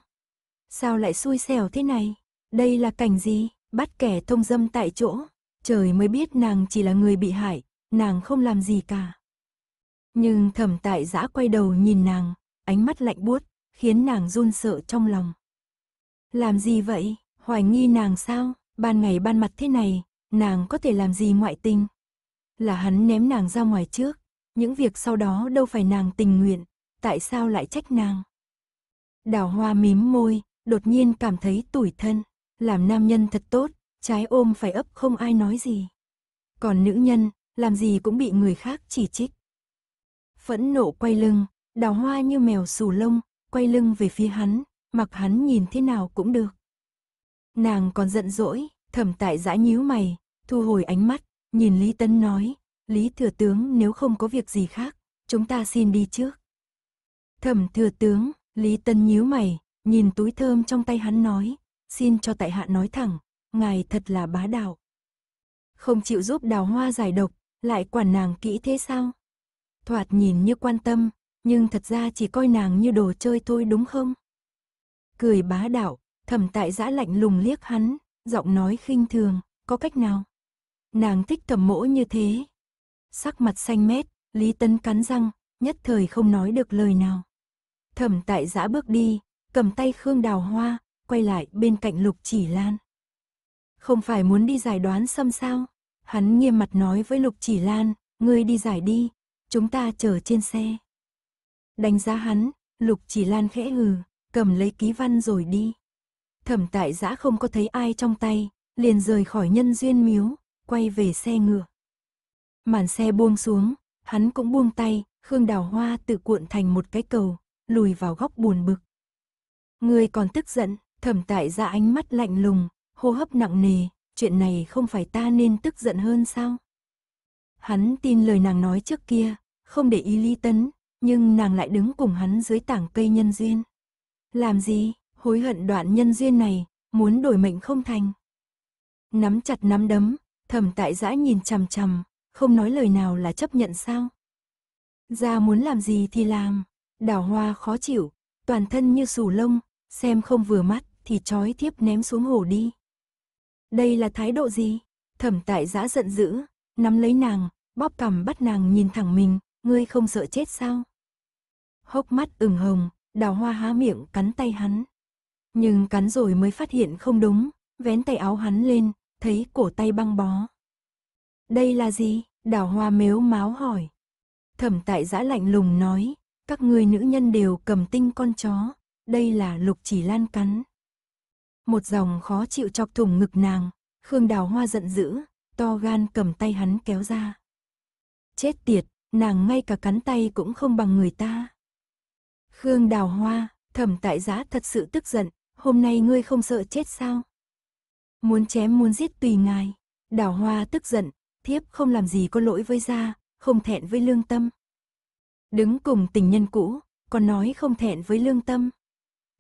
Sao lại xui xẻo thế này? Đây là cảnh gì? Bắt kẻ thông dâm tại chỗ. Trời mới biết nàng chỉ là người bị hại, nàng không làm gì cả. Nhưng thẩm tại giã quay đầu nhìn nàng, ánh mắt lạnh buốt, khiến nàng run sợ trong lòng. Làm gì vậy? Hoài nghi nàng sao? Ban ngày ban mặt thế này, nàng có thể làm gì ngoại tình? là hắn ném nàng ra ngoài trước, những việc sau đó đâu phải nàng tình nguyện, tại sao lại trách nàng? Đào hoa mím môi, đột nhiên cảm thấy tủi thân, làm nam nhân thật tốt, trái ôm phải ấp không ai nói gì. Còn nữ nhân, làm gì cũng bị người khác chỉ trích. Phẫn nộ quay lưng, đào hoa như mèo xù lông, quay lưng về phía hắn, mặc hắn nhìn thế nào cũng được. Nàng còn giận dỗi, thầm tại dã nhíu mày, thu hồi ánh mắt, Nhìn Lý Tấn nói, Lý Thừa Tướng nếu không có việc gì khác, chúng ta xin đi trước. Thẩm Thừa Tướng, Lý tân nhíu mày, nhìn túi thơm trong tay hắn nói, xin cho tại hạ nói thẳng, ngài thật là bá đạo. Không chịu giúp đào hoa giải độc, lại quản nàng kỹ thế sao? Thoạt nhìn như quan tâm, nhưng thật ra chỉ coi nàng như đồ chơi thôi đúng không? Cười bá đạo, thẩm tại giã lạnh lùng liếc hắn, giọng nói khinh thường, có cách nào? nàng thích thẩm mỗ như thế. Sắc mặt xanh mét, Lý Tấn cắn răng, nhất thời không nói được lời nào. Thẩm tại giã bước đi, cầm tay Khương Đào Hoa, quay lại bên cạnh Lục Chỉ Lan. Không phải muốn đi giải đoán xâm sao? Hắn nghiêm mặt nói với Lục Chỉ Lan, ngươi đi giải đi, chúng ta chờ trên xe. Đánh giá hắn, Lục Chỉ Lan khẽ hừ, cầm lấy ký văn rồi đi. Thẩm tại giã không có thấy ai trong tay, liền rời khỏi nhân duyên miếu, quay về xe ngựa. Màn xe buông xuống, hắn cũng buông tay, Khương Đào Hoa tự cuộn thành một cái cầu, lùi vào góc buồn bực. Người còn tức giận, thẩm tại ra ánh mắt lạnh lùng, hô hấp nặng nề, chuyện này không phải ta nên tức giận hơn sao? Hắn tin lời nàng nói trước kia, không để ý ly tấn, nhưng nàng lại đứng cùng hắn dưới tảng cây nhân duyên. Làm gì, hối hận đoạn nhân duyên này, muốn đổi mệnh không thành. Nắm chặt nắm đấm, Thẩm tại dã nhìn chằm chằm, không nói lời nào là chấp nhận sao. Ra muốn làm gì thì làm, đào hoa khó chịu, toàn thân như sù lông, xem không vừa mắt thì trói tiếp ném xuống hồ đi. Đây là thái độ gì? Thẩm tại dã giận dữ, nắm lấy nàng, bóp cằm bắt nàng nhìn thẳng mình, ngươi không sợ chết sao? Hốc mắt ửng hồng, đào hoa há miệng cắn tay hắn. Nhưng cắn rồi mới phát hiện không đúng, vén tay áo hắn lên, thấy cổ tay băng bó. Đây là gì? Đào hoa mếu máo hỏi. Thẩm tại giã lạnh lùng nói, các người nữ nhân đều cầm tinh con chó, đây là lục chỉ lan cắn. Một dòng khó chịu chọc thủng ngực nàng, Khương đào hoa giận dữ, to gan cầm tay hắn kéo ra. Chết tiệt, nàng ngay cả cắn tay cũng không bằng người ta. Khương đào hoa, thẩm tại giã thật sự tức giận, hôm nay ngươi không sợ chết sao? muốn chém muốn giết tùy ngài. Đào hoa tức giận, thiếp không làm gì có lỗi với gia, không thẹn với lương tâm. Đứng cùng tình nhân cũ, còn nói không thẹn với lương tâm.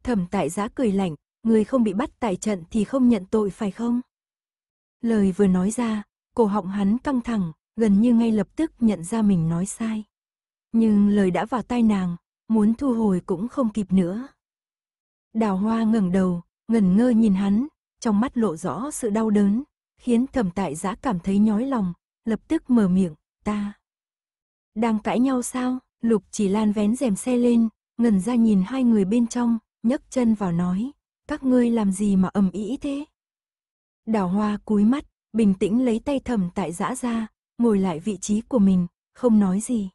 Thẩm tại giá cười lạnh, người không bị bắt tại trận thì không nhận tội phải không? Lời vừa nói ra, cổ họng hắn căng thẳng, gần như ngay lập tức nhận ra mình nói sai. Nhưng lời đã vào tai nàng, muốn thu hồi cũng không kịp nữa. Đào hoa ngẩng đầu, ngẩn ngơ nhìn hắn, trong mắt lộ rõ sự đau đớn, khiến thẩm tại giã cảm thấy nhói lòng, lập tức mở miệng, ta. Đang cãi nhau sao, lục chỉ lan vén rèm xe lên, ngần ra nhìn hai người bên trong, nhấc chân vào nói, các ngươi làm gì mà ầm ĩ thế? Đào hoa cúi mắt, bình tĩnh lấy tay thẩm tại giã ra, ngồi lại vị trí của mình, không nói gì.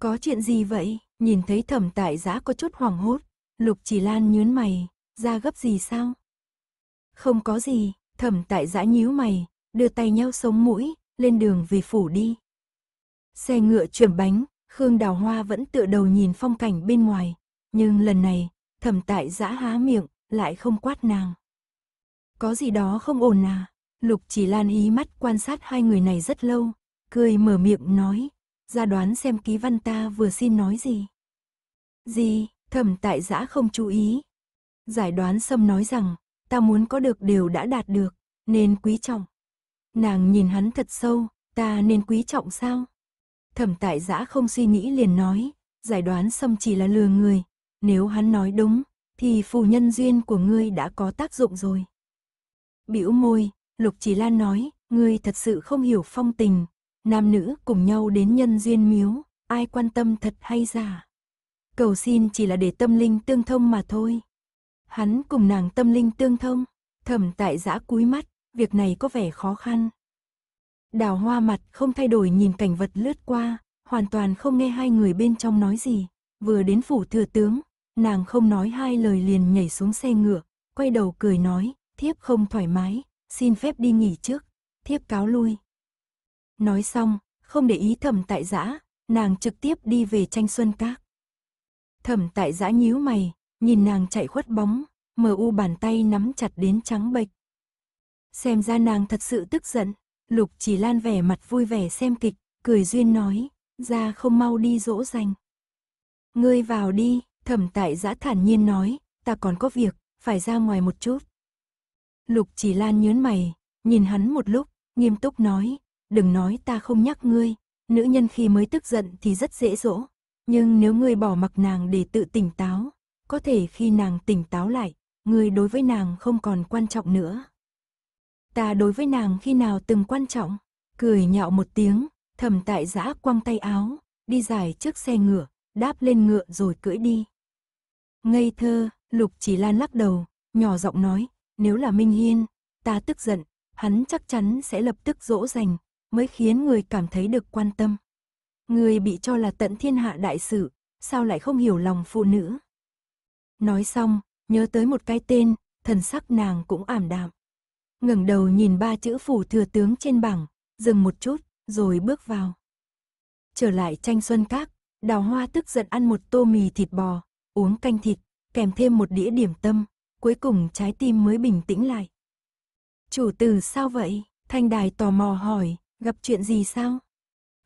Có chuyện gì vậy? Nhìn thấy thẩm tại giã có chút hoảng hốt, lục chỉ lan nhướn mày, ra gấp gì sao? Không có gì, thẩm tại giã nhíu mày, đưa tay nhau sống mũi, lên đường về phủ đi. Xe ngựa chuyển bánh, Khương Đào Hoa vẫn tựa đầu nhìn phong cảnh bên ngoài, nhưng lần này, thẩm tại giã há miệng, lại không quát nàng. Có gì đó không ổn à, Lục chỉ lan ý mắt quan sát hai người này rất lâu, cười mở miệng nói, ra đoán xem ký văn ta vừa xin nói gì. Gì, thẩm tại giã không chú ý. Giải đoán xâm nói rằng, ta muốn có được đều đã đạt được, nên quý trọng. Nàng nhìn hắn thật sâu, ta nên quý trọng sao? Thẩm tại giã không suy nghĩ liền nói, giải đoán xâm chỉ là lừa người, nếu hắn nói đúng, thì phù nhân duyên của ngươi đã có tác dụng rồi. Bĩu môi, Lục Chỉ Lan nói, ngươi thật sự không hiểu phong tình, nam nữ cùng nhau đến nhân duyên miếu, ai quan tâm thật hay giả. Cầu xin chỉ là để tâm linh tương thông mà thôi. Hắn cùng nàng tâm linh tương thông, thẩm tại giã cúi mắt, việc này có vẻ khó khăn. Đào hoa mặt không thay đổi nhìn cảnh vật lướt qua, hoàn toàn không nghe hai người bên trong nói gì. Vừa đến phủ thừa tướng, nàng không nói hai lời liền nhảy xuống xe ngựa, quay đầu cười nói, thiếp không thoải mái, xin phép đi nghỉ trước, thiếp cáo lui. Nói xong, không để ý thẩm tại giã, nàng trực tiếp đi về tranh xuân các. Thẩm tại giã nhíu mày, Nhìn nàng chạy khuất bóng, mờ u bàn tay nắm chặt đến trắng bệch. Xem ra nàng thật sự tức giận, Lục chỉ lan vẻ mặt vui vẻ xem kịch, cười duyên nói, ra không mau đi dỗ dành. Ngươi vào đi, thẩm tại giã thản nhiên nói, ta còn có việc, phải ra ngoài một chút. Lục chỉ lan nhớn mày, nhìn hắn một lúc, nghiêm túc nói, đừng nói ta không nhắc ngươi, nữ nhân khi mới tức giận thì rất dễ dỗ, nhưng nếu ngươi bỏ mặc nàng để tự tỉnh táo có thể khi nàng tỉnh táo lại, người đối với nàng không còn quan trọng nữa. Ta đối với nàng khi nào từng quan trọng, cười nhạo một tiếng, thầm tại giã quăng tay áo, đi dài trước xe ngựa, đáp lên ngựa rồi cưỡi đi. Ngây thơ, Lục Chỉ Lan lắc đầu, nhỏ giọng nói, nếu là Minh Hiên, ta tức giận, hắn chắc chắn sẽ lập tức dỗ dành, mới khiến người cảm thấy được quan tâm. Người bị cho là tận thiên hạ đại sự, sao lại không hiểu lòng phụ nữ? Nói xong, nhớ tới một cái tên, thần sắc nàng cũng ảm đạm. ngẩng đầu nhìn ba chữ phủ thừa tướng trên bảng, dừng một chút, rồi bước vào. Trở lại tranh xuân các, đào hoa tức giận ăn một tô mì thịt bò, uống canh thịt, kèm thêm một đĩa điểm tâm, cuối cùng trái tim mới bình tĩnh lại. Chủ tử sao vậy? Thanh đài tò mò hỏi, gặp chuyện gì sao?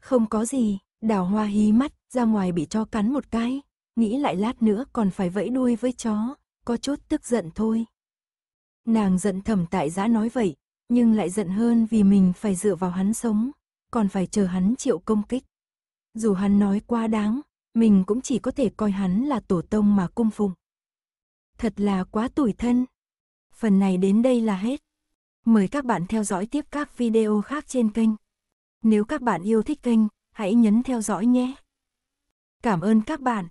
Không có gì, đào hoa hí mắt, ra ngoài bị cho cắn một cái, nghĩ lại lát nữa còn phải vẫy đuôi với chó, có chút tức giận thôi. Nàng giận thầm tại giã nói vậy, nhưng lại giận hơn vì mình phải dựa vào hắn sống, còn phải chờ hắn chịu công kích. Dù hắn nói quá đáng, mình cũng chỉ có thể coi hắn là tổ tông mà cung phụng. Thật là quá tủi thân. Phần này đến đây là hết. Mời các bạn theo dõi tiếp các video khác trên kênh. Nếu các bạn yêu thích kênh, hãy nhấn theo dõi nhé. Cảm ơn các bạn.